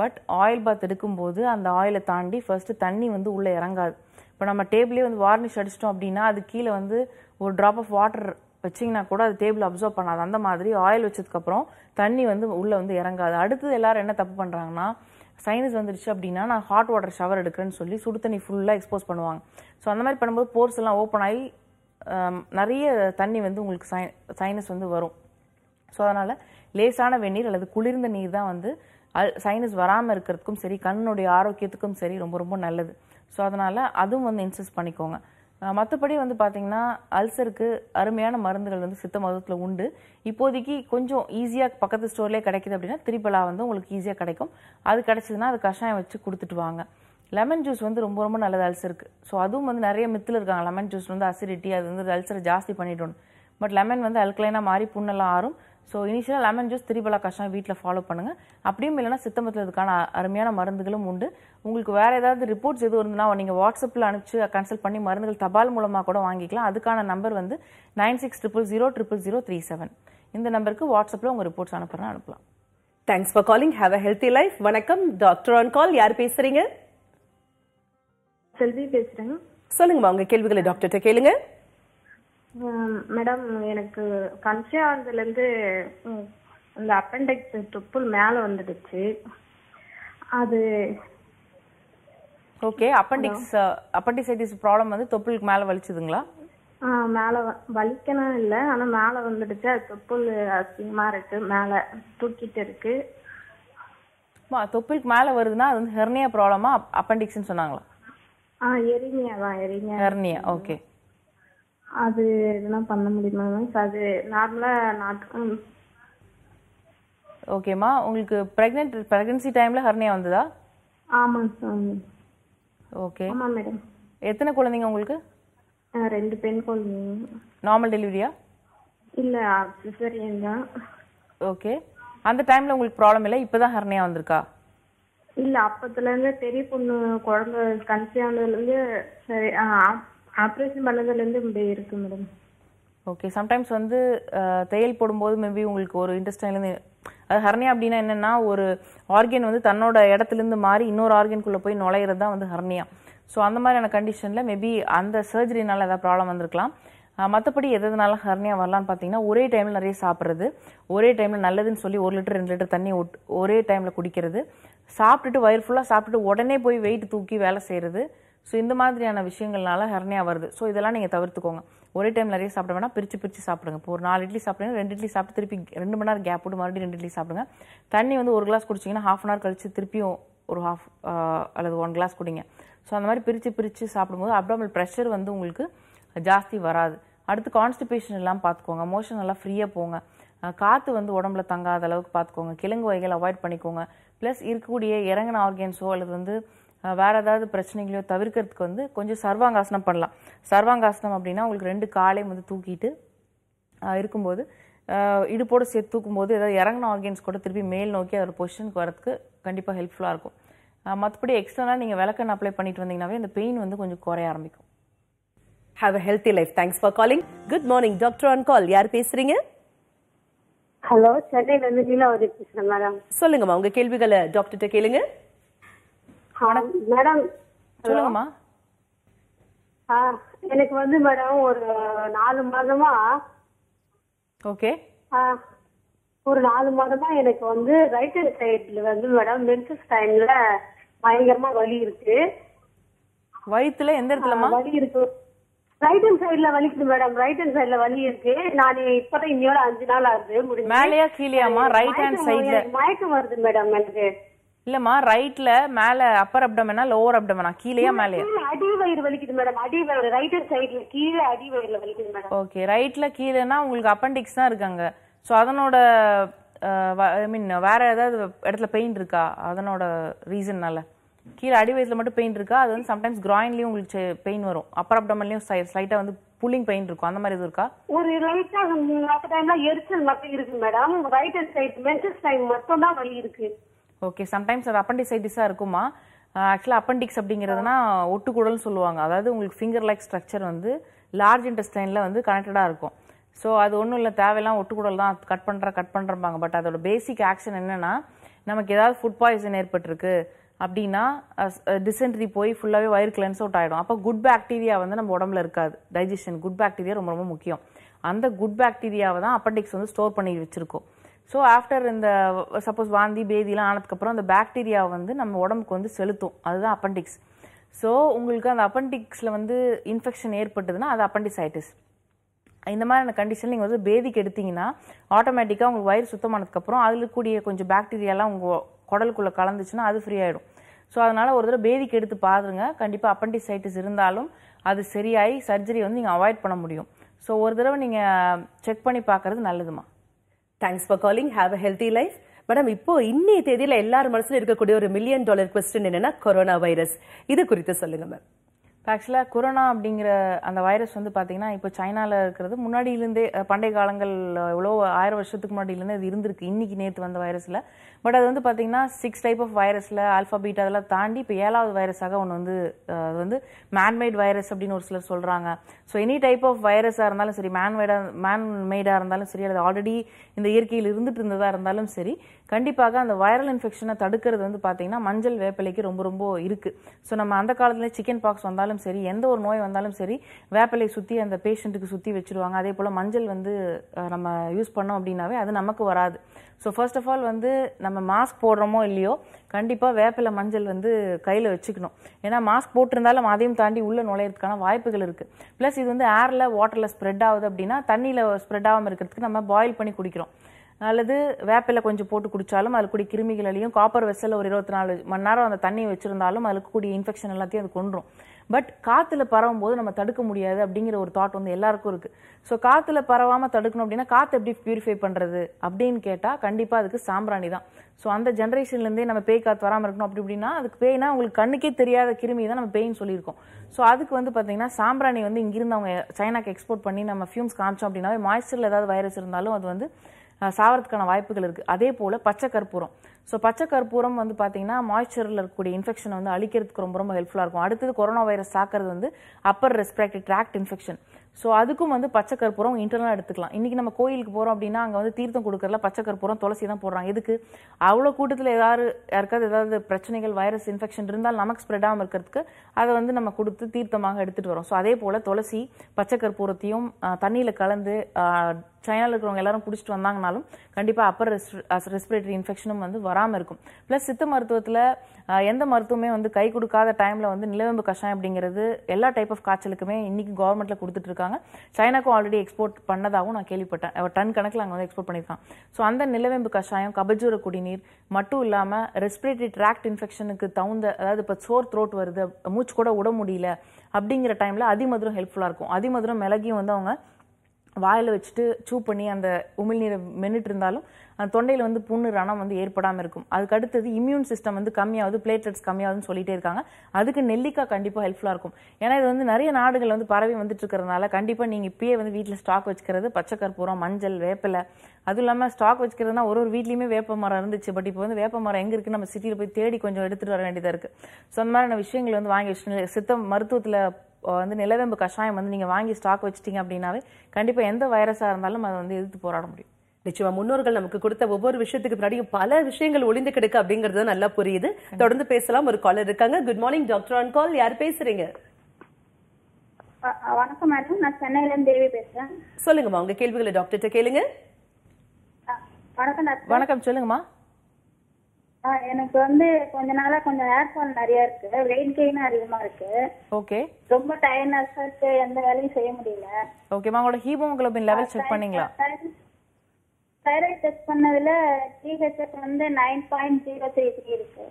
B: பட் ஆயில் பாத் எடுக்கும்போது அந்த ஆயிலை தாண்டி ஃபஸ்ட்டு தண்ணி வந்து உள்ளே இறங்காது இப்போ நம்ம டேபிளே வந்து வார்னிஷ் அடிச்சிட்டோம் அப்படின்னா அது கீழே வந்து ஒரு ட்ராப் ஆஃப் வாட்டர் வச்சிங்கன்னா கூட அது டேபிள் அப்சர்வ் பண்ணாது அந்த மாதிரி ஆயில் வச்சதுக்கப்புறம் தண்ணி வந்து உள்ளே வந்து இறங்காது அடுத்தது எல்லாரும் என்ன தப்பு பண்ணுறாங்கன்னா சைனஸ் வந்துருச்சு அப்படின்னா நான் ஹாட் வாட்டர் ஷவர் எடுக்கிறேன்னு சொல்லி சுடு தண்ணி ஃபுல்லாக எக்ஸ்போஸ் பண்ணுவாங்க ஸோ அந்த மாதிரி பண்ணும்போது போர்ஸ் எல்லாம் ஓப்பன் ஆகி நிறைய தண்ணி வந்து உங்களுக்கு சை சைனஸ் வந்து வரும் ஸோ அதனால் லேசான வெந்நீர் அல்லது குளிர்ந்த நீர் தான் வந்து அல் சைனஸ் வராமல் இருக்கிறதுக்கும் சரி கண்ணுடைய ஆரோக்கியத்துக்கும் சரி ரொம்ப ரொம்ப நல்லது ஸோ அதனால் அதுவும் வந்து இன்சஸ்ட் பண்ணிக்கோங்க மற்றபடி வந்து பார்த்திங்கன்னா அல்சருக்கு அருமையான மருந்துகள் வந்து சித்த மருத்துவத்தில் உண்டு இப்போதைக்கு கொஞ்சம் ஈஸியாக பக்கத்து ஸ்டோர்லேயே கிடைக்கிது அப்படின்னா திரிபலா வந்து உங்களுக்கு ஈஸியாக கிடைக்கும் அது கிடச்சிதுன்னா அது கஷாயம் வச்சு கொடுத்துட்டு வாங்க லெமன் ஜூஸ் வந்து ரொம்ப ரொம்ப நல்லது அல்சருக்கு ஸோ அதுவும் வந்து நிறைய மித்தில் இருக்காங்க லெமன் ஜூஸ் வந்து அசிடிட்டி அது வந்து அல்சரை ஜாஸ்தி பண்ணிட்டோன்னு பட் லெமன் வந்து அல்கலைனாக மாறி புண்ணெல்லாம் ஆறும் ஸோ இனிஷியலாக லெமன் ஜூஸ் திரிபலா கஷாயம் வீட்டில் ஃபாலோ பண்ணுங்கள் அப்படியும் இல்லைனா சித்தமத்தில் இதுக்கான அருமையான மருந்துகளும் உண்டு உங்களுக்கு வேறு ஏதாவது ரிப்போர்ட்ஸ் எதுவும் இருந்ததுன்னா நீங்கள் வாட்ஸ்அப்பில் அனுப்பிச்சு கன்சல்ட் பண்ணி மருந்துகள் தபால் மூலமாக கூட வாங்கிக்கலாம் அதுக்கான நம்பர் வந்து nine six triple zero triple zero three seven இந்த நம்பருக்கு வாட்ஸ்அப்பில்
A: உங்கள் ரிப்போர்ட்ஸ் அனுப்புறேன் அனுப்பலாம் thanks for calling have a healthy life வணக்கம் டாக்டர் ஆன் கால் யார் பேசுகிறீங்க
C: செல்வி பேசுகிறேங்க
A: சொல்லுங்கம்மா உங்கள் கேள்விகளை டாக்டர்கிட்ட கேளுங்கள்
C: மேடம் எனக்கு கன்சியானதுல இருந்து இந்த அப்பெண்டிக்ஸ் துப்புல் மேலே வந்துடுச்சு அது
B: ஓகே அப்பெண்டிக்ஸ் அப்பெண்டிசைட்டிஸ் ப்ராப்ளம் வந்து தொப்புளுக்கு மேலே வலிச்சதுங்களா
C: மேலே வலிக்கணும் இல்லை ஆனால் மேலே வந்துடுச்சு அது தொப்புள் அசிங்கமாக இருக்கு மேலே தூக்கிட்டு இருக்கு
B: தொப்புளுக்கு மேல வருதுன்னா அது வந்து ஹெர்னியா ப்ராப்ளமா அப்பெண்டிக்ஸ்னு சொன்னாங்களா
C: ஆ எரிமியா தான் எரிமியா ஹெர்னியா ஓகே அது இதெல்லாம் பண்ண முடியுமா மேம் அது நார்மலாக நாட்டு
B: ஓகேம்மா உங்களுக்கு ப்ரெக்னென்ட் ப்ரெக்னன்சி டைமில் ஹர்னியா வந்ததா
C: ஆமாம் சார் ஓகே ஆமாம் மேடம்
B: எத்தனை குழந்தைங்க உங்களுக்கு ரெண்டு
C: பெண் குழந்தைங்க
B: நார்மல் டெலிவரியா
C: இல்லை சிசரியன் தான்
B: ஓகே அந்த டைமில் உங்களுக்கு ப்ராப்ளம் இல்லை இப்போ தான் ஹர்னியா வந்திருக்கா
C: இல்லை அப்பத்துலேருந்து பெரிய பொண்ணு குழந்தை கன்சியாக சரி ஆப்ரேஷன் பண்ணதுலேருந்து இப்படி இருக்குது மேடம்
B: ஓகே சம்டைம்ஸ் வந்து தையல் போடும்போது மேபி உங்களுக்கு ஒரு இன்ட்ரெஸ்டிங்லேருந்து அது ஹர்னியா அப்படின்னா என்னென்னா ஒரு ஆர்கன் வந்து தன்னோட இடத்துலேருந்து மாறி இன்னொரு ஆர்கனுக்குள்ளே போய் நுழையிறது தான் வந்து ஹர்னியா ஸோ அந்த மாதிரியான கண்டிஷனில் மேபி அந்த சர்ஜரினால் ஏதாவது ப்ராப்ளம் வந்திருக்கலாம் மற்றபடி எதனால ஹர்னியா வரலான்னு பார்த்தீங்கன்னா ஒரே டைமில் நிறைய சாப்பிட்றது ஒரே டைமில் நல்லதுன்னு சொல்லி ஒரு லிட்டர் ரெண்டு லிட்டர் தண்ணி ஒரே டைமில் குடிக்கிறது சாப்பிட்டுட்டு வயிறு ஃபுல்லாக சாப்பிட்டுட்டு உடனே போய் வெயிட் தூக்கி வேலை செய்கிறது ஸோ இந்த மாதிரியான விஷயங்கள்னால ஹெர்னியா வருது ஸோ இதெல்லாம் நீங்கள் தவிர்த்துக்கோங்க ஒரே டைம் நிறைய சாப்பிட வேணா பிரித்து பிரித்து சாப்பிடுங்க இப்போ ஒரு நாலு இட்லி சாப்பிடுங்க ரெண்டு இட்லி சாப்பிட்டு திருப்பி ரெண்டு மணி நேரம் கேப் போட்டு மறுபடியும் ரெண்டு இட்லி சாப்பிடுங்க தண்ணி வந்து ஒரு கிளாஸ் குடிச்சிங்கன்னா ஹாஃப் அன் ஹவர் கழித்து திருப்பியும் ஒரு ஹாஃப் அல்லது ஒன் கிளாஸ் குடிங்க ஸோ அந்த மாதிரி பிரித்து பிரித்து சாப்பிடும்போது அப்டாமல் ப்ரெஷர் வந்து உங்களுக்கு ஜாஸ்தி வராது அடுத்து கான்ஸ்டிபேஷன் எல்லாம் பார்த்துக்கோங்க மோஷன் எல்லாம் ஃப்ரீயாக போங்க காற்று வந்து உடம்புல தங்காத அளவுக்கு பார்த்துக்கோங்க கிழங்கு வகைகள் அவாய்ட் பண்ணிக்கோங்க ப்ளஸ் இருக்கக்கூடிய இறங்கின ஆர்கேன்ஸோ அல்லது வந்து வேறு ஏதாவது பிரச்சனைகளையோ தவிர்க்கிறதுக்கு வந்து கொஞ்சம் சர்வாங்காசனம் பண்ணலாம் சர்வாங்காசனம் அப்படின்னா உங்களுக்கு ரெண்டு காலையும் வந்து தூக்கிட்டு இருக்கும்போது இடுப்போடு சேர்த்து தூக்கும்போது ஏதாவது இறங்கின ஆர்கன்ஸ் கூட திருப்பி மேல் நோக்கி அதோட பொசிஷனுக்கு வரதுக்கு கண்டிப்பாக ஹெல்ப்ஃபுல்லாக இருக்கும் மற்றபடி
A: எக்ஸ்டர்னலாக நீங்கள் விளக்கன் அப்ளை பண்ணிட்டு வந்தீங்கன்னாவே அந்த பெயின் வந்து கொஞ்சம் குறைய ஆரம்பிக்கும் have a healthy life thanks for calling good morning doctor on call யார் பேசுறீங்க
C: ஹலோ சென்னையில இருந்து
A: சொல்லுங்கம்மா உங்க கேள்விகளை டாக்டர்கிட்ட கேளுங்க
C: மேடம் சொல்லுங்கம்மா எனக்கு வந்து மேடம் ஒரு நாலு மாதமா ஓகே ஒரு நாலு மாதமா எனக்கு வந்து ரைட் ஹேண்ட் சைடுல வந்து மேடம் மென்சஸ் டைம்ல பயங்கரமா வலி இருக்கு வயிற்றுல எந்த இடத்துலமா வலி இருக்கு ரைட் ஹேண்ட் சைடுல வலிக்குது மேடம் ரைட் ஹேண்ட் சைடுல வலி இருக்கு நான் இப்பதான் இன்னையோட அஞ்சு நாள் ஆகுது முடிஞ்சு மேலேயா கீழேயாமா ரைட் ஹேண்ட் சைடுல மயக்கம்
B: வருது மேடம் எனக்கு இல்லம்மா ரைட்ல மேல அப்பர் அப்டமனா லோவர் அப்டமனா கீழேயா மேல
C: அடி வயிறு வலிக்குது மேடம் அடி வயிறு ரைட் சைடுல கீழே அடி வயிறுல வலிக்குது மேடம்
B: ஓகே ரைட்ல கீழேனா உங்களுக்கு அப்பெண்டிக்ஸ் தான் இருக்காங்க சோ அதனோட ஐ மீன் வேற ஏதாவது இடத்துல பெயின் இருக்கா அதனோட ரீசன்னால கீழே அடி வயிற்றுல மட்டும் பெயின் இருக்கா அது வந்து சம்டைம்ஸ் கிராயின்லயும் உங்களுக்கு பெயின் வரும் அப்பர் அப்டமன்லயும் ஸ்லைட்டா வந்து புல்லிங் பெயின் இருக்கும் அந்த மாதிரி எதுவும் இருக்கா
C: ஒரு லைட்டா அந்த டைம்ல எரிச்சல் மட்டும் இருக்கு madam right side menses time மட்டும் தான் வலி இருக்கு
B: ஓகே சம்டைம்ஸ் அது அப்பண்டிசைட்டிஸாக இருக்குமா ஆக்சுவலாக uh, அப்பண்டிக்ஸ் அப்படிங்கிறதுனா ஒட்டுக்கூடல்னு சொல்லுவாங்க அதாவது உங்களுக்கு ஃபிங்கர் லைக் ஸ்ட்ரக்சர் வந்து லார்ஜ் இன்டெஸ்டைனில் வந்து கனெக்டடாக இருக்கும் ஸோ அது ஒன்றும் இல்லை தேவையெல்லாம் ஒட்டுக்கூடல் தான் கட் பண்ணுற கட் பண்ணுறம்பாங்க பட் அதோட பேசிக் ஆக்ஷன் என்னென்னா நமக்கு ஏதாவது ஃபுட் பாய்சன் ஏற்பட்டிருக்கு அப்படின்னா டிசென்ட்ரி போய் ஃபுல்லாகவே வயிறு கிளன்ஸ் அவுட் ஆகிடும் அப்போ குட் பாக்டீரியா வந்து நம்ம உடம்புல இருக்காது டைஜஷன் குட் பாக்டீரியா ரொம்ப ரொம்ப முக்கியம் அந்த குட் பாக்டீரியாவை தான் அப்பண்டிக்ஸ் வந்து ஸ்டோர் பண்ணி வச்சுருக்கோம் ஸோ ஆஃப்டர் இந்த சப்போஸ் வாந்தி பேதிலாம் ஆனதுக்கப்புறம் அந்த பாக்டீரியா வந்து நம்ம உடம்புக்கு வந்து செலுத்தும் அதுதான் அப்பண்டிக்ஸ் ஸோ உங்களுக்கு அந்த அப்பண்டிக்ஸில் வந்து இன்ஃபெக்ஷன் ஏற்பட்டதுன்னா அது அப்பண்டிசைட்டிஸ் இந்த மாதிரியான கண்டிஷன் நீங்கள் வந்து பேதிக்கு எடுத்திங்கன்னா ஆட்டோமேட்டிக்காக உங்களுக்கு வயிறு சுத்தமானதுக்கப்புறம் அதில் கூடிய கொஞ்சம் பாக்டீரியாலாம் உங்கள் குடலுக்குள்ளே கலந்துச்சுன்னா அது ஃப்ரீ ஆகிடும் ஸோ அதனால் ஒரு தடவை பேதிக்கு எடுத்து பாருங்க கண்டிப்பாக அப்பண்டிசைட்டிஸ் இருந்தாலும் அது சரியாகி சர்ஜரி வந்து நீங்கள்
A: அவாய்ட் பண்ண முடியும் ஸோ ஒரு தடவை நீங்கள் செக் பண்ணி பார்க்குறது நல்லதுமா thanks for calling have a healthy life madam இப்போ இன்னைய தேதியில எல்லார் மனசுல இருக்கக்கூடிய ஒரு மில்லியன் டாலர் கொஸ்டின் என்னன்னா கொரோனா வைரஸ் இது குறித்து சொல்லுங்க மேம்
B: ஆக்சுவலாக கொரோனா அப்படிங்கிற அந்த வைரஸ் வந்து பார்த்தீங்கன்னா இப்போ சைனாவில் இருக்கிறது முன்னாடியிலேருந்தே பண்டைய காலங்கள் எவ்வளோ ஆயிரம் வருஷத்துக்கு முன்னாடியிலேருந்து அது இருந்திருக்கு இன்றைக்கி நேற்று வந்த வைரஸில் பட் அது வந்து பார்த்திங்கன்னா சிக்ஸ் டைப் ஆஃப் வைரஸில் ஆல்ஃபாபீட் அதெல்லாம் தாண்டி இப்போ ஏழாவது வைரஸாக ஒன்று வந்து அது வந்து மேன்மேட் வைரஸ் அப்படின்னு ஒரு சிலர் சொல்கிறாங்க ஸோ எனி டைப் ஆஃப் வைரஸாக இருந்தாலும் சரி மேன்மேடாக மேன்மேடாக இருந்தாலும் சரி அது ஆல்ரெடி இந்த இயற்கையில் இருந்துட்டு இருந்ததாக இருந்தாலும் சரி கண்டிப்பாக அந்த வைரல் இன்ஃபெக்ஷனை தடுக்கிறது வந்து பார்த்தீங்கன்னா மஞ்சள் வேப்பிலைக்கு ரொம்ப ரொம்ப இருக்குது ஸோ நம்ம அந்த காலத்துல சிக்கன் பாக்ஸ் வந்தாலும் சரி எந்த ஒரு நோய் வந்தாலும் சரி வேப்பிலை சுற்றி அந்த பேஷண்ட்டுக்கு சுற்றி வச்சுருவாங்க அதே போல் மஞ்சள் வந்து நம்ம யூஸ் பண்ணோம் அப்படின்னாவே அது நமக்கு வராது ஸோ ஃபர்ஸ்ட் ஆஃப் ஆல் வந்து நம்ம மாஸ்க் போடுறோமோ இல்லையோ கண்டிப்பாக வேப்பிலை மஞ்சள் வந்து கையில் வச்சுக்கணும் ஏன்னா மாஸ்க் போட்டிருந்தாலும் அதையும் தாண்டி உள்ளே நுழையிறதுக்கான வாய்ப்புகள் இருக்குது ப்ளஸ் இது வந்து ஏரில் வாட்டரில் ஸ்ப்ரெட் ஆகுது அப்படின்னா தண்ணியில் ஸ்ப்ரெட் ஆகாமல் இருக்கிறதுக்கு நம்ம பாயில் பண்ணி குடிக்கிறோம் அல்லது வேப்பில கொஞ்சம் போட்டு குடித்தாலும் அதில் கூடிய கிருமிகள் அழியும் காப்பர் வெசலில் ஒரு இருபத்தி நாலு மணி நேரம் அந்த தண்ணியை வச்சிருந்தாலும் அதுக்கு கூடிய இன்ஃபெக்ஷன் எல்லாத்தையும் அது கொண்டுரும் பட் காற்றுல பரவும் போது நம்ம தடுக்க முடியாது அப்படிங்கிற ஒரு தாட் வந்து எல்லாருக்கும் இருக்குது ஸோ காற்றுல பரவாமல் தடுக்கணும் அப்படின்னா காற்று எப்படி பியூரிஃபை பண்ணுறது அப்படின்னு கேட்டால் கண்டிப்பாக அதுக்கு சாம்பிராணி தான் ஸோ அந்த ஜென்ரேஷன்லேருந்தே நம்ம பேய் காற்று வராமல் இருக்கணும் அப்படி இப்படின்னா அதுக்கு பேய்னா உங்களுக்கு கண்ணுக்கே தெரியாத கிருமி தான் நம்ம பேயின்னு சொல்லியிருக்கோம் ஸோ அதுக்கு வந்து பார்த்தீங்கன்னா சாம்பிராணி வந்து இங்கிருந்து அவங்க சைனாக்கு எக்ஸ்போர்ட் பண்ணி நம்ம ஃபியூம்ஸ் காமிச்சோம் அப்படின்னாவே மாய்ச்சர்ல ஏதாவது வைரஸ் இருந்தாலும் அது வந்து சாவரத்துக்கான வாய்ப்புகள் இருக்குது அதே போல் பச்சை கற்பூரம் ஸோ பச்சை கற்பூரம் வந்து பார்த்தீங்கன்னா மாய்ச்சரில் இருக்கக்கூடிய இன்ஃபெக்ஷனை வந்து அழிக்கிறதுக்கு ரொம்ப ரொம்ப ஹெல்ப்ஃபுல்லாக இருக்கும் அடுத்தது கொரோனா வைரஸ் தாக்கிறது வந்து upper respiratory tract infection so அதுக்கும் வந்து பச்சை கற்பூரம் இன்டர்னலாக எடுத்துக்கலாம் இன்றைக்கி நம்ம கோயிலுக்கு போகிறோம் அப்படின்னா அங்கே வந்து தீர்த்தம் கொடுக்குறதுல பச்சை கற்பூரம் துளசி தான் போடுறாங்க எதுக்கு அவ்வளோ கூட்டத்தில் ஏதாவது யாருக்காவது ஏதாவது பிரச்சனைகள் வைரஸ் இன்ஃபெக்ஷன் இருந்தால் நமக்கு ஸ்ப்ரெட் ஆகாமல் இருக்கிறதுக்கு அதை வந்து நம்ம கொடுத்து தீர்த்தமாக எடுத்துகிட்டு வரோம் ஸோ அதே போல் துளசி பச்சை கற்பூரத்தையும் தண்ணியில் கலந்து சைனாவில் இருக்கிறவங்க எல்லாரும் பிடிச்சிட்டு வந்தாங்கனாலும் கண்டிப்பாக அப்பர் ரெஸ்பிரேட்டரி இன்ஃபெக்ஷனும் வந்து வராமல் இருக்கும் ப்ளஸ் சித்த மருத்துவத்தில் uh, எந்த மருத்துவமே வந்து கை கொடுக்காத டைமில் வந்து நிலவேம்பு கஷாயம் அப்படிங்கிறது எல்லா டைப் ஆஃப் காய்ச்சலுக்குமே இன்றைக்கி கவர்மெண்ட்டில் கொடுத்துட்ருக்காங்க சைனாக்கும் ஆல்ரெடி எக்ஸ்போர்ட் பண்ணதாகவும் நான் கேள்விப்பட்டேன் டன் கணக்கில் அங்கே வந்து எக்ஸ்போர்ட் பண்ணியிருக்கான் ஸோ அந்த நிலவேம்பு கஷாயம் கபஜூர குடிநீர் மட்டும் இல்லாமல் ரெஸ்பிரேட்டரி ட்ராக்ட் இன்ஃபெக்ஷனுக்கு தகுந்த அதாவது இப்போ சோர் த்ரோட் வருது மூச்சு கூட விட முடியல அப்படிங்கிற டைமில் அதிமதுரம் ஹெல்ப்ஃபுல்லாக இருக்கும் அதிமதுரம் மிளகியும் வந்து அவங்க வாயில் வச்சுட்டு சூ பண்ணி அந்த உமிழ்நீரை மென்னுட்டு இருந்தாலும் அந்த தொண்டையில் வந்து புண்ணு ரணம் வந்து ஏற்படாமல் இருக்கும் அதுக்கு அடுத்தது இம்யூன் சிஸ்டம் வந்து கம்மியாகுது பிளேட்லெட்ஸ் கம்மியாகுதுன்னு சொல்லிட்டே இருக்காங்க அதுக்கு நெல்லிக்காய் கண்டிப்பாக ஹெல்ப்ஃபுல்லாக இருக்கும் ஏன்னா இது வந்து நிறைய நாடுகள் வந்து பரவி வந்துட்டு இருக்கிறதுனால கண்டிப்பாக நீங்கள் இப்பயே வந்து வீட்டில் ஸ்டாக் வச்சுக்கிறது பச்சை கற்பூரம் மஞ்சள் வேப்பிலை அதுவும் இல்லாமல் ஸ்டாக் வச்சுக்கிறதுனா ஒரு ஒரு வீட்லேயுமே வேப்ப மரம் இருந்துச்சு பட் இப்போ வந்து வேப்ப மரம் எங்கே இருக்குன்னு நம்ம சிட்டியில் போய் தேடி கொஞ்சம் எடுத்துகிட்டு வர வேண்டியதாக இருக்குது ஸோ அந்த மாதிரியான விஷயங்கள் வந்து வாங்கி வச்சு சித்த மருத்துவத்தில் வந்து நிலவேம்பு கஷாயம் வந்து நீங்கள் வாங்கி ஸ்டாக்
A: வச்சிட்டீங்க அப்படின்னாவே கண்டிப்பாக எந்த வைரஸாக இருந்தாலும் அதை வந்து எதிர்த்து போராட முடியும் நிச்சயமா முன்னோர்கள் நமக்கு கொடுத்த ஒவ்வொரு விஷயத்துக்கு பின்னாடியும் பல விஷயங்கள் ஒளிந்து கிடக்கு அப்படிங்கறது நல்லா புரியுது தொடர்ந்து பேசலாம் ஒரு காலர் இருக்காங்க good morning doctor on call யார் பேசுறீங்க
C: வணக்கம் மேடம் நான் சென்னையில இருந்து தேவி பேசுறேன்
A: சொல்லுங்கம்மா உங்க கேள்விகளை டாக்டர்கிட்ட கேளுங்க
C: வணக்கம் வணக்கம் சொல்லுங்கம்மா எனக்கு வந்து கொஞ்ச நாளா கொஞ்சம் ஏர் ஃபோன் நிறைய இருக்கு வெயிட் கெயின் அதிகமா இருக்கு ஓகே ரொம்ப டயர்னஸா இருக்கு எந்த வேலையும் செய்ய முடியல
B: ஓகே உங்களோட ஹீமோகுளோபின் லெவல் செக் பண்ணீங்களா
C: தைராய்டு டெஸ்ட் பண்ணதுல டிஹெச்எஃப் வந்து nine point zero three three இருக்கு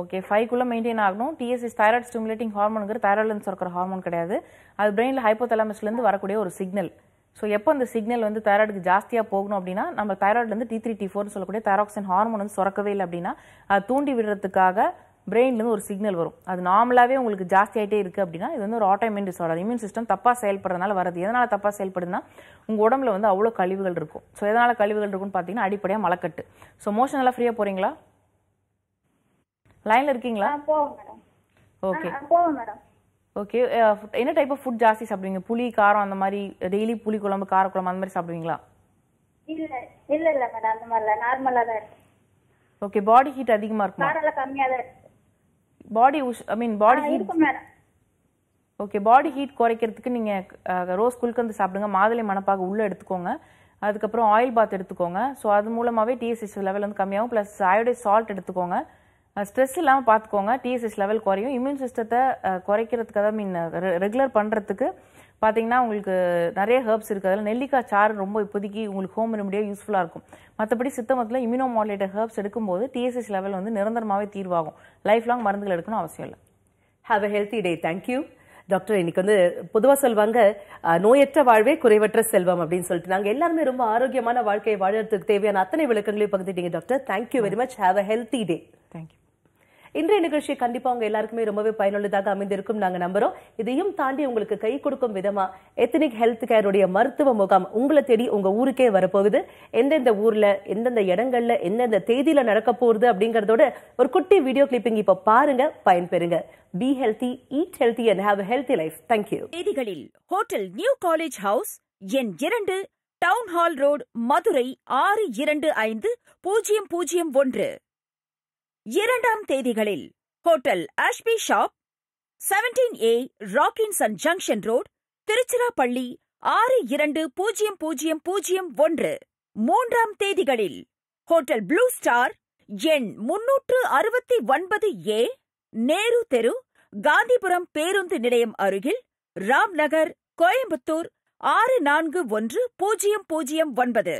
B: ஓகே ஃபைவ் குள்ள மெயின்டைன் ஆகணும் டிஎஸ்இஸ் தைராய்டு ஸ்டிமுலேட்டிங் ஹார்மோனுங்கிற தைராய்டுலேருந்து இருக்கிற ஹார்மோன் கிடையாது அது பிரெயினில் ஹைப்போதலாமஸ்லேருந்து வரக்கூடிய ஒரு சிக்னல் ஸோ எப்போ அந்த சிக்னல் வந்து தைராய்டுக்கு ஜாஸ்தியாக போகணும் அப்படின்னா நம்ம தைராய்டுலேருந்து டி த்ரீ டி ஃபோர்னு சொல்லக்கூடிய தைராக்சின் ஹார்மோன் வந்து சுரக்கவே இல்லை அப்படின்னா அது தூண்டி விடுறதுக்காக பிரெயின்லேருந்து ஒரு சிக்னல் வரும் அது நார்மலாகவே உங்களுக்கு ஜாஸ்தியாகிட்டே இருக்குது அப்படின்னா இது வந்து ஒரு ஆட்டோமின் டிசார்டர் இம்யூன் சிஸ்டம் தப்பாக செயல்படுறதுனால வருது எதனால் தப்பாக செயல்படுதுன்னா உங்கள் உடம்புல வந்து அவ்வளோ கழிவுகள் இருக்கும் ஸோ எதனால் கழிவுகள் இருக்கும்னு பார்த்தீங்கன்னா அடிப்படையாக மலக்கட்டு ஸோ மோஷன் எல்லாம் ஃப்ரீயாக போகிறீங்களா லைனில் இருக்கீங்களா ஓகே மேடம் ஓகே uh, என்ன டைப் ஆஃப் ஃபுட் ஜாஸ்தி சாப்பிடுவீங்க புளி காரம் அந்த மாதிரி டெய்லி புளி குழம்பு கார குழம்பு அந்த மாதிரி சாப்பிடுவீங்களா
C: இல்ல இல்ல மேடம் அந்த மாதிரி நார்மலா தான்
B: ஓகே பாடி ஹீட் அதிகமா இருக்கும் காரம் கம்மியா தான் இருக்கு body I mean body heat okay body heat குறைக்கிறதுக்கு நீங்க ரோஸ் uh, குல்கந்து சாப்பிடுங்க மாதுளை மணப்பாக உள்ள எடுத்துக்கோங்க அதுக்கப்புறம் ஆயில் பாத் எடுத்துக்கோங்க ஸோ அது மூலமாகவே டிஎஸ்எஸ் லெவல் வந்து கம்மியாகும் ப்ளஸ் அயோடைஸ் சால்ட் எடுத்துக்கோங்க ஸ்ட்ரெஸ் இல்லாமல் பார்த்துக்கோங்க டிஎஸ்எஸ் லெவல் குறையும் இம்யூன் சிஸ்டத்தை குறைக்கிறதுக்காக மீன் ரெகுலர் பண்ணுறதுக்கு பார்த்தீங்கன்னா உங்களுக்கு நிறைய ஹெர்ப்ஸ் இருக்குது அதில் நெல்லிக்காய் சாறு ரொம்ப இப்போதைக்கு உங்களுக்கு ஹோம் ரெமடியாக யூஸ்ஃபுல்லாக இருக்கும் மற்றபடி
A: சித்த மரத்தில் இம்யூனோ மாடுலேட்டர் ஹெர்ப்ஸ் எடுக்கும்போது டிஎஸ்எஸ் லெவல் வந்து நிரந்தரமாகவே தீர்வாகும் லைஃப் லாங் மருந்துகள் எடுக்கணும் அவசியம் இல்லை have a healthy day thank you doctor இன்னைக்கு வந்து பொதுவாக சொல்லுவாங்க நோயற்ற வாழ்வே குறைவற்ற செல்வம் அப்படின்னு சொல்லிட்டு நாங்கள் எல்லாருமே ரொம்ப ஆரோக்கியமான வாழ்க்கையை வாழறதுக்கு தேவையான அத்தனை விளக்கங்களையும் பகிர்ந்துட்டீங்க doctor thank you very much have a healthy day thank you இன்றைய நிகழ்ச்சி கண்டிப்பா உங்க எல்லாருக்குமே ரொம்பவே பயனுள்ளதாக அமைந்திருக்கும் நாங்க நம்புறோம் இதையும் தாண்டி உங்களுக்கு கை கொடுக்கும் விதமா எத்தனிக் ஹெல்த் கேருடைய மருத்துவ முகாம் உங்களை தேடி உங்க ஊருக்கே வரப்போகுது எந்தெந்த ஊர்ல எந்தெந்த இடங்கள்ல எந்தெந்த தேதியில நடக்க போகுது அப்படிங்கறதோட ஒரு குட்டி வீடியோ கிளிப்பிங் இப்ப பாருங்க பயன்பெறுங்க be healthy eat healthy and have healthy life thank you
D: செய்திகளில் ஹோட்டல் நியூ காலேஜ் ஹவுஸ் என் இரண்டு டவுன் ஹால் ரோடு மதுரை ஆறு இரண்டு ஐந்து பூஜ்ஜியம் பூஜ்ஜியம் ஒன்று இரண்டாம் தேதிகளில் hotel Ashby shop seventeen A Rockinson junction road Tiruchirappalli ஆறு இரண்டு பூஜ்ஜியம் பூஜ்ஜியம் பூஜ்ஜியம் ஒன்று மூன்றாம் தேதிகளில் ஹோட்டல் ப்ளூ ஸ்டார் எண் முன்னூற்று அறுபத்தி ஒன்பது ஏ நேரு தெரு காந்திபுரம் பேருந்து நிலையம் அருகில் ராம்நகர் கோயம்புத்தூர் ஆறு நான்கு ஒன்று பூஜ்ஜியம் பூஜ்ஜியம் ஒன்பது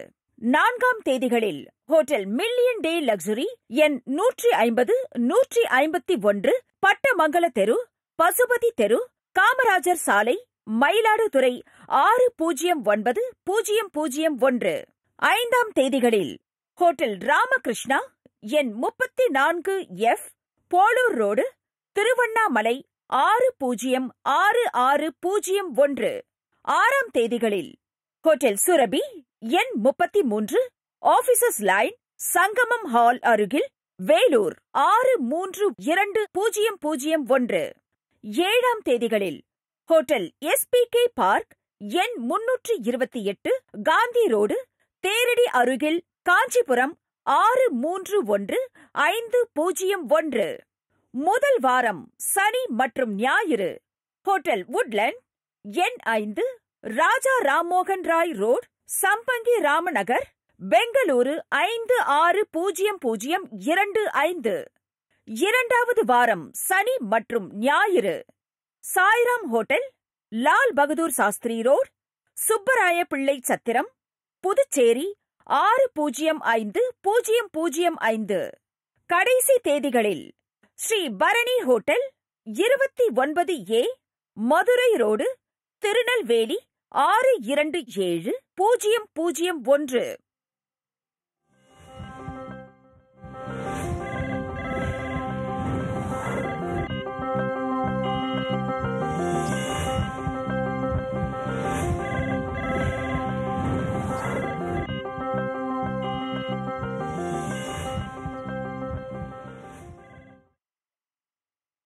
D: நான்காம் தேதிகளில் ஹோட்டல் மில்லியன் டே லக்ஸுரி என் நூற்றி ஐம்பது நூற்றி ஐம்பத்தி ஒன்று பட்டமங்கல தெரு பசுபதி தெரு காமராஜர் சாலை மயிலாடுதுறை ஆறு பூஜ்ஜியம் ஒன்பது பூஜ்ஜியம் பூஜ்ஜியம் ஒன்று ஐந்தாம் தேதிகளில் ஹோட்டல் ராமகிருஷ்ணா என் முப்பத்தி நான்கு எஃப் போலூர் ரோடு திருவண்ணாமலை ஆறு பூஜ்ஜியம் ஆறு ஆறு பூஜ்ஜியம் ஒன்று ஆறாம் தேதிகளில் ஹோட்டல் சுரபி எண் முப்பத்தி மூன்று ஆபீசர்ஸ் லைன் சங்கமம் ஹால் அருகில் வேலூர் ஆறு மூன்று இரண்டு பூஜ்ஜியம் பூஜ்ஜியம் ஒன்று ஏழாம் தேதிகளில் ஹோட்டல் எஸ்பிகே பார்க் எண் முன்னூற்று இருபத்தி எட்டு காந்தி ரோடு தேரடி அருகில் காஞ்சிபுரம் ஆறு மூன்று ஒன்று ஐந்து பூஜ்ஜியம் ஒன்று முதல் வாரம் சனி மற்றும் ஞாயிறு ஹோட்டல் உட்லண்ட் எண் ஐந்து ராஜா ராம்மோகன் ராய் ரோட் சம்பங்கி ராமநகர் பெங்களூரு ஐந்து ஆறு பூஜ்ஜியம் பூஜ்ஜியம் இரண்டு ஐந்து இரண்டாவது வாரம் சனி மற்றும் ஞாயிறு சாய்ராம் ஹோட்டல் லால் பகதூர் சாஸ்திரி ரோட் சுப்பராய பிள்ளை சத்திரம் புதுச்சேரி ஆறு பூஜ்ஜியம் ஐந்து பூஜ்ஜியம் பூஜ்ஜியம் ஐந்து கடைசி தேதிகளில் ஸ்ரீ பரணி ஹோட்டல் இருபத்தி ஒன்பது ஏ மதுரை ரோடு திருநெல்வேலி ஆறு இரண்டு ஏழு பூஜ்ஜியம் பூஜ்ஜியம் ஒன்று